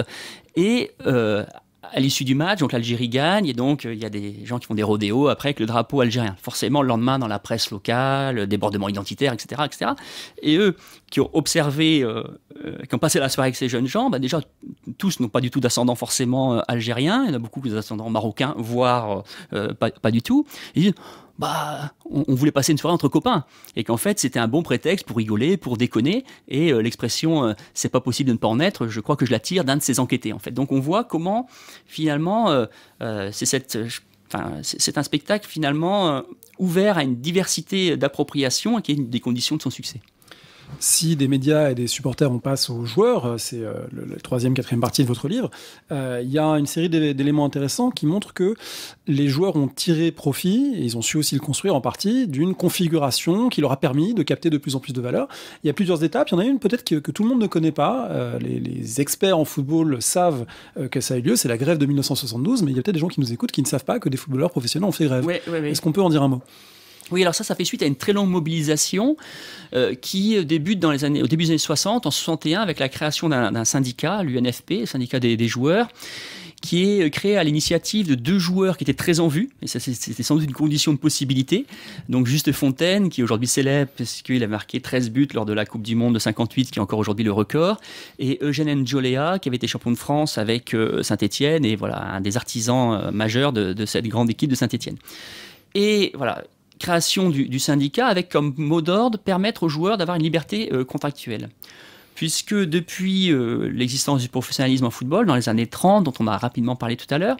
et euh, à l'issue du match, donc l'Algérie gagne, et donc euh, il y a des gens qui font des rodéos après avec le drapeau algérien. Forcément, le lendemain, dans la presse locale, euh, débordement identitaire, etc. etc. Et eux, qui ont observé, euh, qui ont passé la soirée avec ces jeunes gens, bah, déjà, tous n'ont pas du tout d'ascendant forcément algérien, il y en a beaucoup d'ascendants marocains, voire pas, pas, du tout. Ils disent bah, on, voulait passer une soirée entre copains. Et qu'en fait, c'était un bon prétexte pour rigoler, pour déconner. Et euh, l'expression euh, c'est pas possible de ne pas en être, je crois que je la tire d'un de ces enquêtés, en fait. Donc on voit comment, finalement, euh, c'est un spectacle finalement ouvert à une diversité d'appropriation qui est une des conditions de son succès si des médias et des supporters, ont passe aux joueurs, euh, c'est euh, la troisième, quatrième partie de votre livre, euh, il y a une série d'éléments intéressants qui montrent que les joueurs ont tiré profit, et ils ont su aussi le construire en partie, d'une configuration qui leur a permis de capter de plus en plus de valeur. Il y a plusieurs étapes, il y en a une peut-être que, tout le monde ne connaît pas, les, experts en football savent que ça a eu lieu, c'est la grève de 1972, mais il y a peut-être des gens qui nous écoutent qui ne savent pas que des footballeurs professionnels ont fait grève. Est-ce qu'on peut en dire un mot oui, alors ça, ça fait suite à une très longue mobilisation euh, qui débute au début des années 60, en 61, avec la création d'un syndicat, l'UNFP, le syndicat des, joueurs, qui est euh, créé à l'initiative de deux joueurs qui étaient très en vue, et c'était sans doute une condition de possibilité. Donc Juste Fontaine, qui est aujourd'hui célèbre parce qu'il a marqué 13 buts lors de la Coupe du Monde de 58, qui est encore aujourd'hui le record, et Eugène Njolea, qui avait été champion de France avec euh, saint etienne et voilà, un des artisans majeurs de, de cette grande équipe de saint etienne Et voilà, création du, syndicat avec comme mot d'ordre permettre aux joueurs d'avoir une liberté euh, contractuelle. Puisque depuis euh, l'existence du professionnalisme en football, dans les années 30, dont on a rapidement parlé tout à l'heure,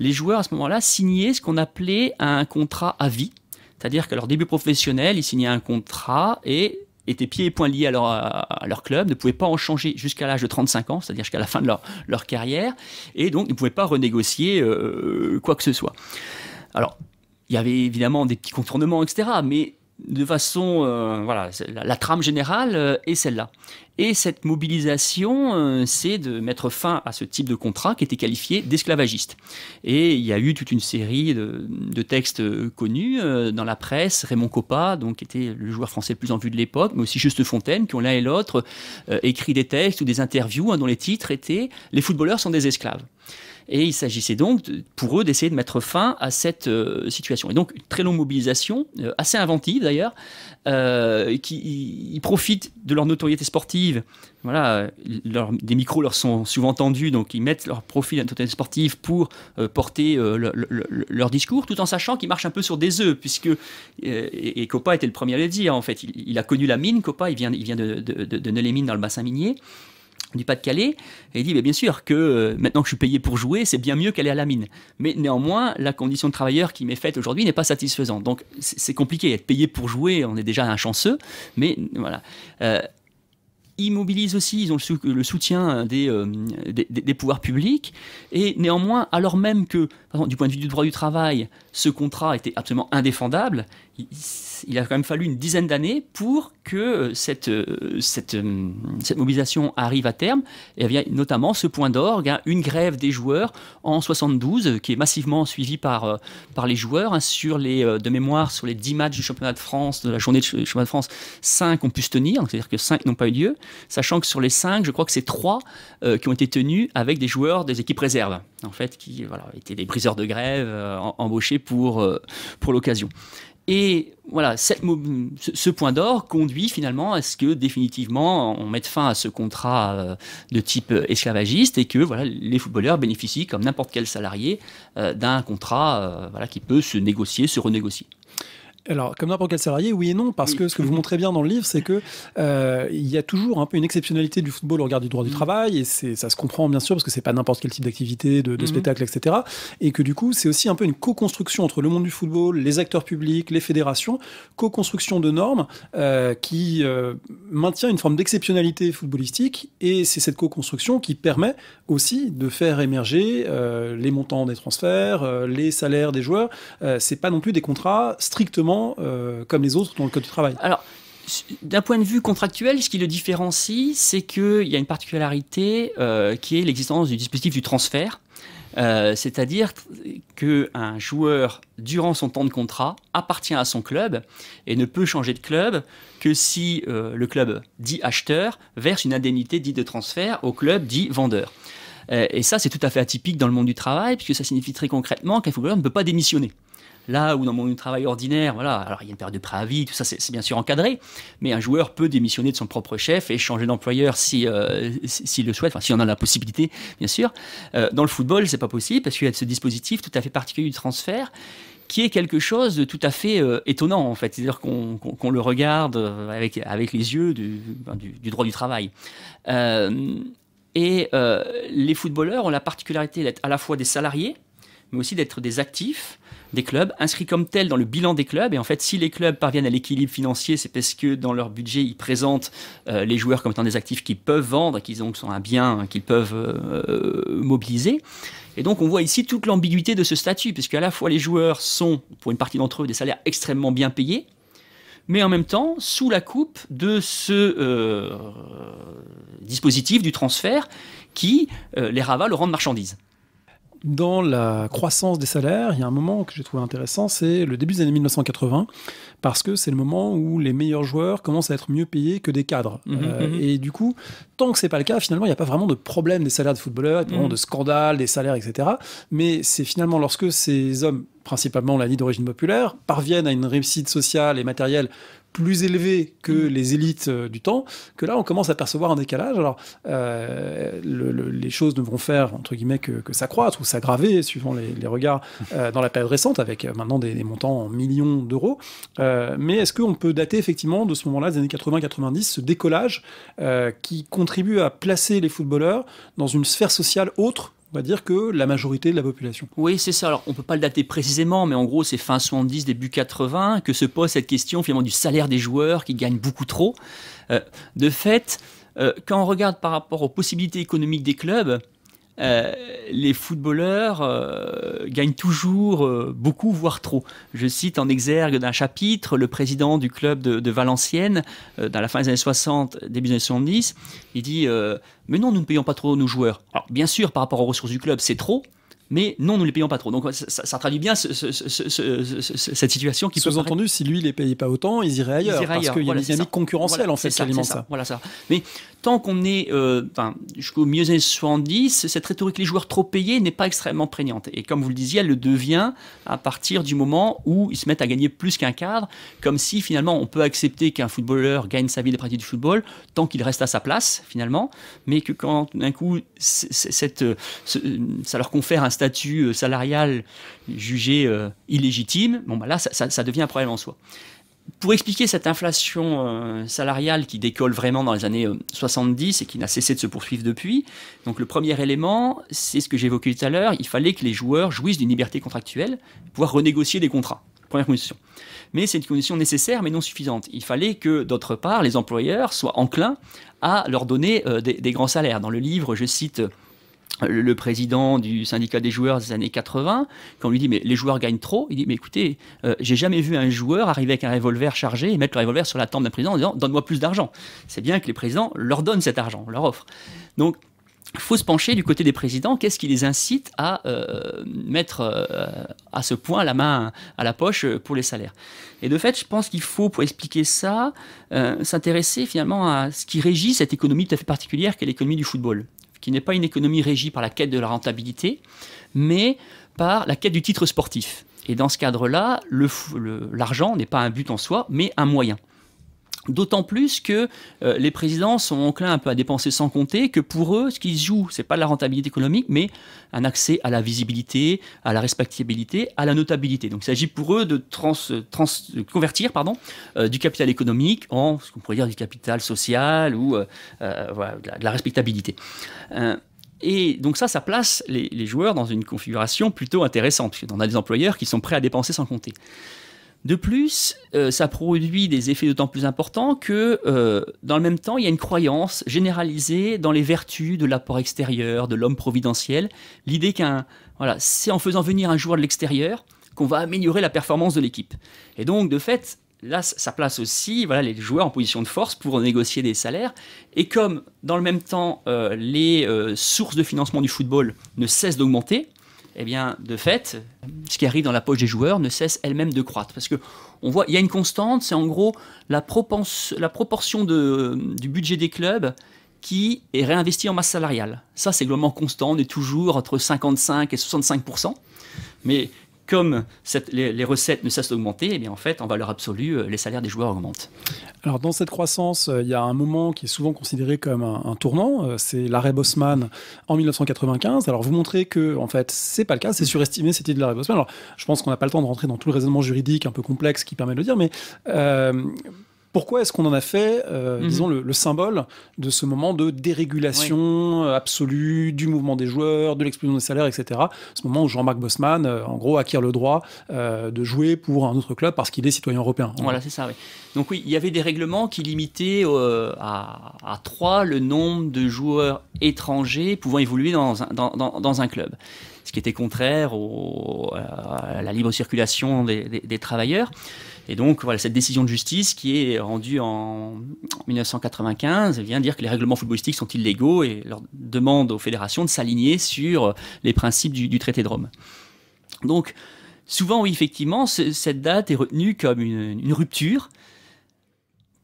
les joueurs à ce moment-là signaient ce qu'on appelait un contrat à vie. C'est-à-dire qu'à leur début professionnel, ils signaient un contrat et étaient pieds et poings liés à leur, à leur club, ne pouvaient pas en changer jusqu'à l'âge de 35 ans, c'est-à-dire jusqu'à la fin de leur, carrière, et donc ne pouvaient pas renégocier euh, quoi que ce soit. Alors, il y avait évidemment des petits contournements, etc. Mais de façon, euh, voilà, la, trame générale euh, est celle-là. Et cette mobilisation, euh, c'est de mettre fin à ce type de contrat qui était qualifié d'esclavagiste. Et il y a eu toute une série de, textes connus dans la presse. Raymond Coppa, donc, qui était le joueur français le plus en vue de l'époque, mais aussi Juste Fontaine, qui ont l'un et l'autre écrit des textes ou des interviews hein, dont les titres étaient Les footballeurs sont des esclaves. Et il s'agissait donc pour eux d'essayer de mettre fin à cette euh, situation. Et donc une très longue mobilisation, euh, assez inventive d'ailleurs, euh, qui profite profitent de leur notoriété sportive. Voilà, des micros leur sont souvent tendus, donc ils mettent leur profil d'un notoriété sportive pour porter leur discours, tout en sachant qu'ils marchent un peu sur des œufs, puisque et, Copa Coppa était le premier à le dire en fait. Il, a connu la mine, Coppa, il vient, il vient de, de, de, dans le bassin minier du Pas-de-Calais, et il dit, bien sûr que euh, maintenant que je suis payé pour jouer, c'est bien mieux qu'aller à la mine. Mais néanmoins, la condition de travailleur qui m'est faite aujourd'hui n'est pas satisfaisante. Donc c'est compliqué, être payé pour jouer, on est déjà un chanceux, mais voilà. Euh, ils mobilisent aussi, ils ont le, soutien euh, euh, des, des, des, pouvoirs publics. Et néanmoins, alors même que, du point de vue du droit du travail, ce contrat était absolument indéfendable, il, a quand même fallu une dizaine d'années pour que euh, cette, cette, cette, mobilisation arrive à terme. Et il y a notamment ce point d'orgue, hein, une grève des joueurs en 72, qui est massivement suivie par, par les joueurs. Hein, sur les, de mémoire, sur les 10 matchs du championnat de France, de la journée du championnat de France, 5 ont pu se tenir, c'est-à-dire que 5 n'ont pas eu lieu sachant que sur les cinq, je crois que c'est 3 euh, qui ont été tenus avec des joueurs des équipes réserves, en fait, qui voilà, étaient des briseurs de grève euh, embauchés pour, euh, pour l'occasion. Et voilà, ce point d'or conduit finalement à ce que définitivement on mette fin à ce contrat de type esclavagiste et que voilà, les footballeurs bénéficient, comme n'importe quel salarié, d'un contrat voilà, qui peut se négocier, se renégocier. Alors, comme n'importe quel salarié, oui et non, parce que ce que vous montrez bien dans le livre, c'est que euh, il y a toujours un peu une exceptionnalité du football au regard du droit du mm. travail, et ça se comprend bien sûr, parce que c'est pas n'importe quel type d'activité, de, mm-hmm. spectacle, etc. Et que du coup, c'est aussi un peu une co-construction entre le monde du football, les acteurs publics, les fédérations, co-construction de normes euh, qui euh, maintient une forme d'exceptionnalité footballistique, et c'est cette co-construction qui permet aussi de faire émerger les montants des transferts, les salaires des joueurs. c'est pas non plus des contrats strictement euh, comme les autres dans le code du travail Alors, d'un point de vue contractuel, ce qui le différencie, c'est qu'il y a une particularité euh, qui est l'existence du dispositif du transfert. Euh, c'est-à-dire qu'un joueur, durant son temps de contrat, appartient à son club et ne peut changer de club que si le club dit acheteur verse une indemnité dite de transfert au club dit vendeur. et ça, c'est tout à fait atypique dans le monde du travail, puisque ça signifie très concrètement qu'un footballeur ne peut pas démissionner. Là où dans mon travail ordinaire, voilà, alors il y a une période de préavis, tout ça, c'est bien sûr encadré, mais un joueur peut démissionner de son propre chef et changer d'employeur si euh, s'il le souhaite, enfin si on en a la possibilité, bien sûr. Euh, dans le football, c'est pas possible parce qu'il y a ce dispositif tout à fait particulier du transfert qui est quelque chose de tout à fait euh, étonnant en fait, c'est-à-dire qu'on le regarde avec les yeux du droit du travail. et les footballeurs ont la particularité d'être à la fois des salariés mais aussi d'être des actifs des clubs, inscrits comme tels dans le bilan des clubs. Et en fait, si les clubs parviennent à l'équilibre financier, c'est parce que dans leur budget, ils présentent euh, les joueurs comme étant des actifs qu'ils peuvent vendre, qu'ils ont sont un bien qu'ils peuvent euh, mobiliser. Et donc, on voit ici toute l'ambiguïté de ce statut, puisque à la fois les joueurs sont, pour une partie d'entre eux, des salaires extrêmement bien payés, mais en même temps sous la coupe de ce euh, dispositif du transfert qui les ravale au rang de marchandises dans la croissance des salaires, il y a un moment que j'ai trouvé intéressant, c'est le début des années 1980, parce que c'est le moment où les meilleurs joueurs commencent à être mieux payés que des cadres. Mmh, mmh, euh, mmh. Et du coup, tant que c'est pas le cas, finalement, il n'y a pas vraiment de problème des salaires de footballeurs, pas de scandale des salaires, etc. Mais c'est finalement lorsque ces hommes principalement la ligne d'origine populaire, parviennent à une réussite sociale et matérielle plus élevé que mm. les élites euh, du temps, que là, on commence à percevoir un décalage. Alors, euh, les choses ne vont faire, entre guillemets, que, que s'accroître ou s'aggraver, suivant les, regards, euh, dans la période récente, avec maintenant des, montants en millions d'euros. mais est-ce qu'on peut dater, effectivement, de ce moment-là, des années 80-90, ce décollage qui contribue à placer les footballeurs dans une sphère sociale autre on va dire que la majorité de la population. Oui, c'est ça. Alors, on ne peut pas le dater précisément, mais en gros, c'est fin 70, début 80 que se pose cette question finalement du salaire des joueurs qui gagnent beaucoup trop. Euh, de fait, euh, quand on regarde par rapport aux possibilités économiques des clubs, euh, les footballeurs euh, gagnent toujours euh, beaucoup, voire trop. Je cite en exergue d'un chapitre le président du club de, Valenciennes, dans la fin des années 60, début des années 70, il dit Mais non, nous ne payons pas trop nos joueurs. Alors, bien sûr, par rapport aux ressources du club, c'est trop, mais non, nous ne les payons pas trop. Donc ça, traduit bien cette situation qui. Sous-entendu, si lui ne les payait pas autant, ils iraient ailleurs. parce qu'il y a une dynamique concurrentielle en fait qui ça. Voilà ça. Mais tant qu'on est euh, jusqu'au milieu des années 70, cette rhétorique les joueurs trop payés n'est pas extrêmement prégnante. Et comme vous le disiez, elle le devient à partir du moment où ils se mettent à gagner plus qu'un cadre, comme si finalement on peut accepter qu'un footballeur gagne sa vie des pratiques du football tant qu'il reste à sa place finalement, mais que quand d'un coup cette, euh, euh, ça leur confère un statut salarial jugé illégitime, bon bah là ça devient un problème en soi pour expliquer cette inflation euh, salariale qui décolle vraiment dans les années 70 euh, et qui n'a cessé de se poursuivre depuis, donc le premier élément, c'est ce que j'évoquais tout à l'heure, il fallait que les joueurs jouissent d'une liberté contractuelle, pouvoir renégocier des contrats. Première condition. Mais c'est une condition nécessaire mais non suffisante. Il fallait que, d'autre part, les employeurs soient enclins à leur donner euh, des, grands salaires. Dans le livre, je cite le président du syndicat des joueurs des années 80, quand on lui dit mais les joueurs gagnent trop, il dit mais écoutez, euh, j'ai jamais vu un joueur arriver avec un revolver chargé et mettre le revolver sur la tempe d'un président en disant donne-moi plus d'argent. C'est bien que les présidents leur donnent cet argent, leur offrent. Donc il faut se pencher du côté des présidents. Qu'est-ce qui les incite à euh, mettre euh, à ce point la main à la poche pour les salaires Et de fait, je pense qu'il faut, pour expliquer ça, s'intéresser finalement à ce qui régit cette économie tout à fait particulière qu'est l'économie du football qui n'est pas une économie régie par la quête de la rentabilité, mais par la quête du titre sportif. Et dans ce cadre-là, l'argent n'est pas un but en soi, mais un moyen. D'autant plus que euh, les présidents sont enclins un peu à dépenser sans compter, que pour eux, ce qu'ils jouent, n'est pas de la rentabilité économique, mais un accès à la visibilité, à la respectabilité, à la notabilité. Donc il s'agit pour eux de trans, convertir pardon, euh, du capital économique en ce qu'on pourrait dire du capital social ou euh, de, la, respectabilité. Et donc ça, ça place les, joueurs dans une configuration plutôt intéressante, On a des employeurs qui sont prêts à dépenser sans compter. De plus, euh, ça produit des effets d'autant plus importants que, euh, dans le même temps, il y a une croyance généralisée dans les vertus de l'apport extérieur, de l'homme providentiel. L'idée qu'un, c'est en faisant venir un joueur de l'extérieur qu'on va améliorer la performance de l'équipe. Et donc, de fait, là, ça place aussi voilà, les joueurs en position de force pour négocier des salaires. Et comme, dans le même temps, euh, les sources de financement du football ne cessent d'augmenter, eh bien, de fait, ce qui arrive dans la poche des joueurs ne cesse elle-même de croître. Parce que voit, il y a une constante, c'est en gros la, proportion du budget des clubs qui est réinvestie en masse salariale. Ça, c'est globalement constant, on est toujours entre 55 et 65 mais comme les, recettes ne cessent d'augmenter, eh bien en fait, en valeur absolue, euh, les salaires des joueurs augmentent. Alors dans cette croissance, euh, il y a un moment qui est souvent considéré comme un, tournant, euh, c'est l'arrêt Bosman en 1995. Alors vous montrez que en fait, c'est pas le cas, c'est surestimé c'était idée de l'arrêt Bosman. Alors je pense qu'on n'a pas le temps de rentrer dans tout le raisonnement juridique un peu complexe qui permet de le dire, mais pourquoi est-ce qu'on en a fait, euh, mhm. disons, le, symbole de ce moment de dérégulation euh, absolue du mouvement des joueurs, de l'explosion des salaires, etc. Ce moment où Jean-Marc Bosman, euh, en gros, acquiert le droit de jouer pour un autre club parce qu'il est citoyen européen. Voilà, c'est ça, Donc oui, il y avait des règlements qui limitaient à, trois 3 le nombre de joueurs étrangers pouvant évoluer dans un, club ce qui était contraire à la libre circulation des travailleurs. Et donc, cette décision de justice qui est rendue en 1995 vient dire que les règlements footballistiques sont illégaux et leur demande aux fédérations de s'aligner sur les principes du, traité de Rome. Donc, souvent, oui, effectivement, cette date est retenue comme une, rupture.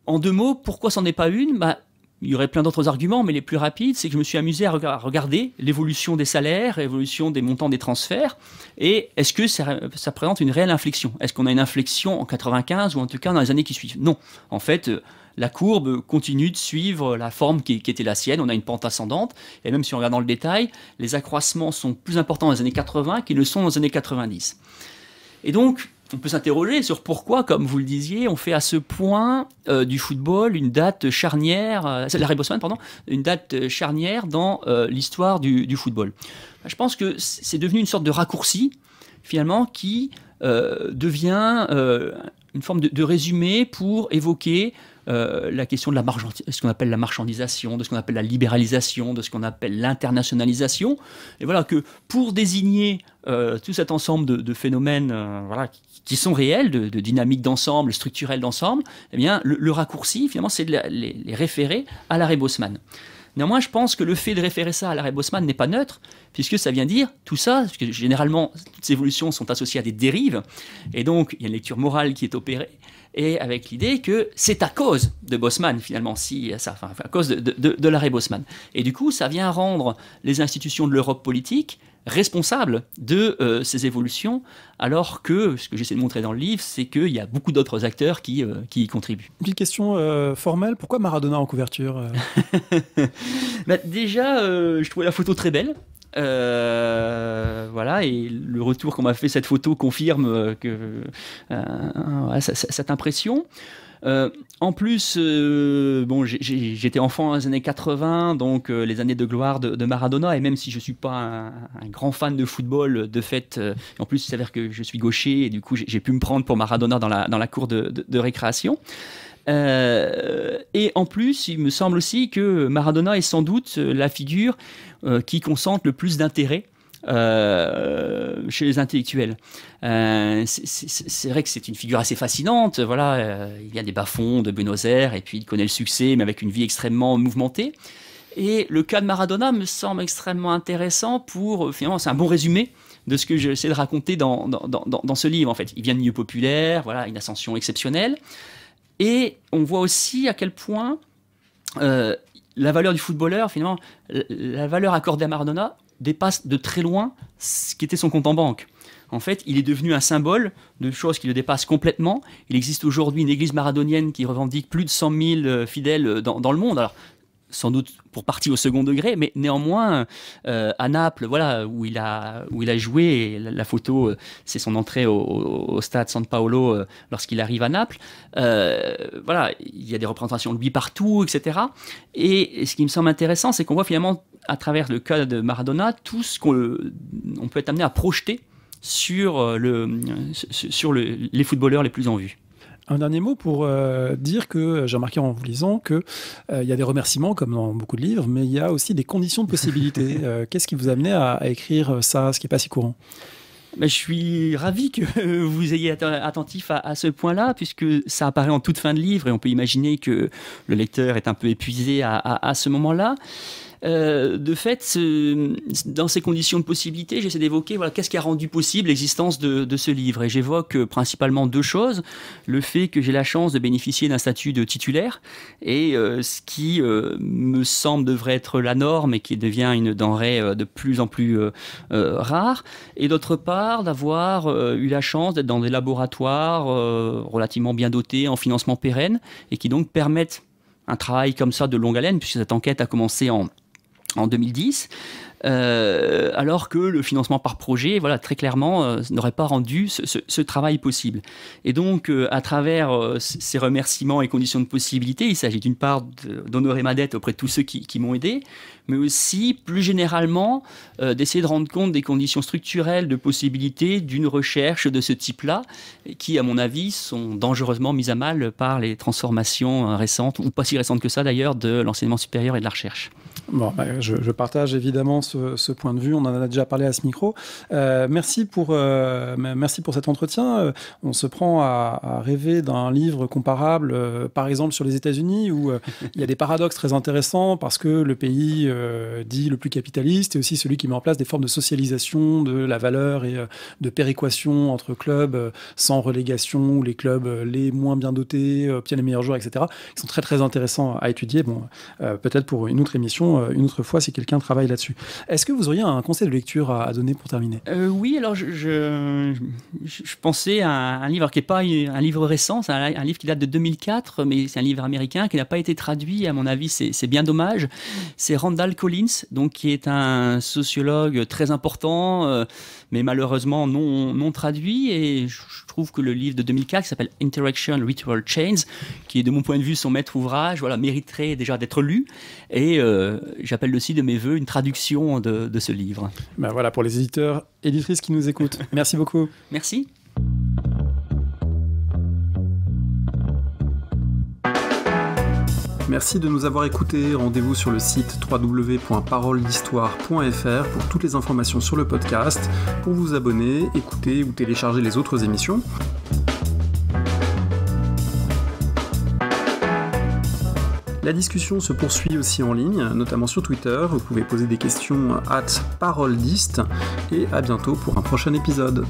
En deux mots, pourquoi c'en est pas une bah, il y aurait plein d'autres arguments, mais les plus rapides, c'est que je me suis amusé à, regarder l'évolution des salaires, l'évolution des montants des transferts, et est-ce que ça, présente une réelle inflexion Est-ce qu'on a une inflexion en 95 ou en tout cas dans les années qui suivent Non. En fait, euh, la courbe continue de suivre la forme qui, qui, était la sienne. On a une pente ascendante. Et même si on regarde dans le détail, les accroissements sont plus importants dans les années 80 qu'ils ne sont dans les années 90. Et donc, on peut s'interroger sur pourquoi, comme vous le disiez, on fait à ce point euh, du football une date charnière, euh, la pardon, une date charnière dans euh, l'histoire du, football. Bah, je pense que c'est devenu une sorte de raccourci, finalement, qui devient une forme de, résumé pour évoquer euh, la question de la ce qu'on appelle la marchandisation, de ce qu'on appelle la libéralisation, de ce qu'on appelle l'internationalisation. Et voilà que pour désigner euh, tout cet ensemble de, phénomènes euh, voilà, qui, sont réels, de, dynamiques d'ensemble, structurelles d'ensemble, eh bien, le, raccourci, finalement, c'est de les, les, référer à l'arrêt Bosman. Néanmoins, je pense que le fait de référer ça à l'arrêt Bosman n'est pas neutre, puisque ça vient dire tout ça, parce que généralement, toutes ces évolutions sont associées à des dérives, et donc il y a une lecture morale qui est opérée, et avec l'idée que c'est à cause de Bosman, finalement, si, à cause de, de l'arrêt Bosman. Et du coup, ça vient rendre les institutions de l'Europe politique responsable de euh, ces évolutions, alors que ce que j'essaie de montrer dans le livre, c'est qu'il y a beaucoup d'autres acteurs qui, euh, qui y contribuent. Une petite question euh, formelle, pourquoi Maradona en couverture bah, Déjà, je trouvais la photo très belle. voilà, et le retour qu'on m'a fait cette photo confirme que cette impression. En plus, euh, j'étais enfant dans les années 80, donc euh, les années de gloire de, Maradona, et même si je ne suis pas un, grand fan de football, de fait, euh, en plus, il s'avère que je suis gaucher, et du coup, j'ai pu me prendre pour Maradona dans la, cour de, récréation. et en plus, il me semble aussi que Maradona est sans doute la figure qui concentre le plus d'intérêt euh, chez les intellectuels. Euh, c'est vrai que c'est une figure assez fascinante. Voilà, euh, il vient des bas-fonds de Buenos Aires et puis il connaît le succès, mais avec une vie extrêmement mouvementée. Et le cas de Maradona me semble extrêmement intéressant pour, finalement, c'est un bon résumé de ce que j'essaie de raconter dans, dans, ce livre, en fait. Il vient de milieu populaire, voilà, une ascension exceptionnelle. Et on voit aussi à quel point la valeur du footballeur, finalement, la valeur accordée à Maradona, dépasse de très loin ce qui était son compte en banque. En fait, il est devenu un symbole de choses qui le dépassent complètement. Il existe aujourd'hui une église maradonienne qui revendique plus de 100 000 euh, fidèles euh, dans, le monde sans doute pour partie au second degré, mais néanmoins euh, à Naples, voilà où il a où il a joué. la, photo, euh, c'est son entrée au, stade San Paolo euh, lorsqu'il arrive à Naples. voilà, il y a des représentations de lui partout, etc. Et, ce qui me semble intéressant, c'est qu'on voit finalement à travers le cas de Maradona tout ce qu'on peut être amené à projeter sur le sur les footballeurs les plus en vue. Un dernier mot pour euh, dire que euh, j'ai remarqué en vous lisant que euh, il y a des remerciements comme dans beaucoup de livres, mais il y a aussi des conditions de possibilité. Qu'est-ce qui vous a amené à, écrire ça, ce qui n'est pas si courant Mais ben, je suis ravi que vous ayez été attentif à, ce point-là, puisque ça apparaît en toute fin de livre et on peut imaginer que le lecteur est un peu épuisé à ce moment-là. Euh, de fait, dans ces conditions de possibilité, j'essaie d'évoquer voilà, qu'est-ce qui a rendu possible l'existence de, ce livre. Et j'évoque euh, principalement deux choses. Le fait que j'ai la chance de bénéficier d'un statut de titulaire, et euh, ce qui me semble devrait être la norme et qui devient une denrée de plus en plus rare. Et d'autre part, d'avoir eu la chance d'être dans des laboratoires relativement bien dotés, en financement pérenne, et qui donc permettent un travail comme ça de longue haleine, puisque cette enquête a commencé en en 2010, euh, alors que le financement par projet, voilà, très clairement, euh, n'aurait pas rendu ce, travail possible. Et donc, euh, à travers ces remerciements et conditions de possibilité, il s'agit d'une part d'honorer ma dette auprès de tous ceux qui m'ont aidé, mais aussi plus généralement euh, d'essayer de rendre compte des conditions structurelles de possibilité d'une recherche de ce type-là, qui, à mon avis, sont dangereusement mises à mal par les transformations euh, récentes, ou pas si récentes que ça d'ailleurs, de l'enseignement supérieur et de la recherche. Bon, bah, je, partage évidemment ce, point de vue, on en a déjà parlé à ce micro. Euh, merci, pour, merci pour cet entretien. On se prend à, à rêver d'un livre comparable, par exemple sur les États-Unis, où il y a des paradoxes très intéressants parce que le pays euh, dit le plus capitaliste, et aussi celui qui met en place des formes de socialisation de la valeur et euh, de péréquation entre clubs euh, sans relégation, où les clubs les moins bien dotés obtiennent les meilleurs joueurs, etc. Ils sont très très intéressants à étudier. Bon, peut-être pour une autre émission, une autre fois, si quelqu'un travaille là-dessus. Est-ce que vous auriez un conseil de lecture à, donner pour terminer Oui, alors je, je, pensais à un livre qui n'est pas un livre récent, c'est un, livre qui date de 2004, mais c'est un livre américain qui n'a pas été traduit, à mon avis, c'est bien dommage. C'est Randa Collins, donc, qui est un sociologue très important, euh, mais malheureusement non, non traduit. Et je trouve que le livre de 2004, qui s'appelle Interaction Ritual Chains, qui est de mon point de vue son maître ouvrage, voilà, mériterait déjà d'être lu. Et euh, j'appelle aussi de mes voeux une traduction de, de ce livre. Ben voilà pour les éditeurs, et éditrices qui nous écoutent. Merci beaucoup. Merci. Merci de nous avoir écoutés. Rendez-vous sur le site www.paroledhistoire.fr pour toutes les informations sur le podcast, pour vous abonner, écouter ou télécharger les autres émissions. La discussion se poursuit aussi en ligne, notamment sur Twitter. Vous pouvez poser des questions à paroledist et à bientôt pour un prochain épisode.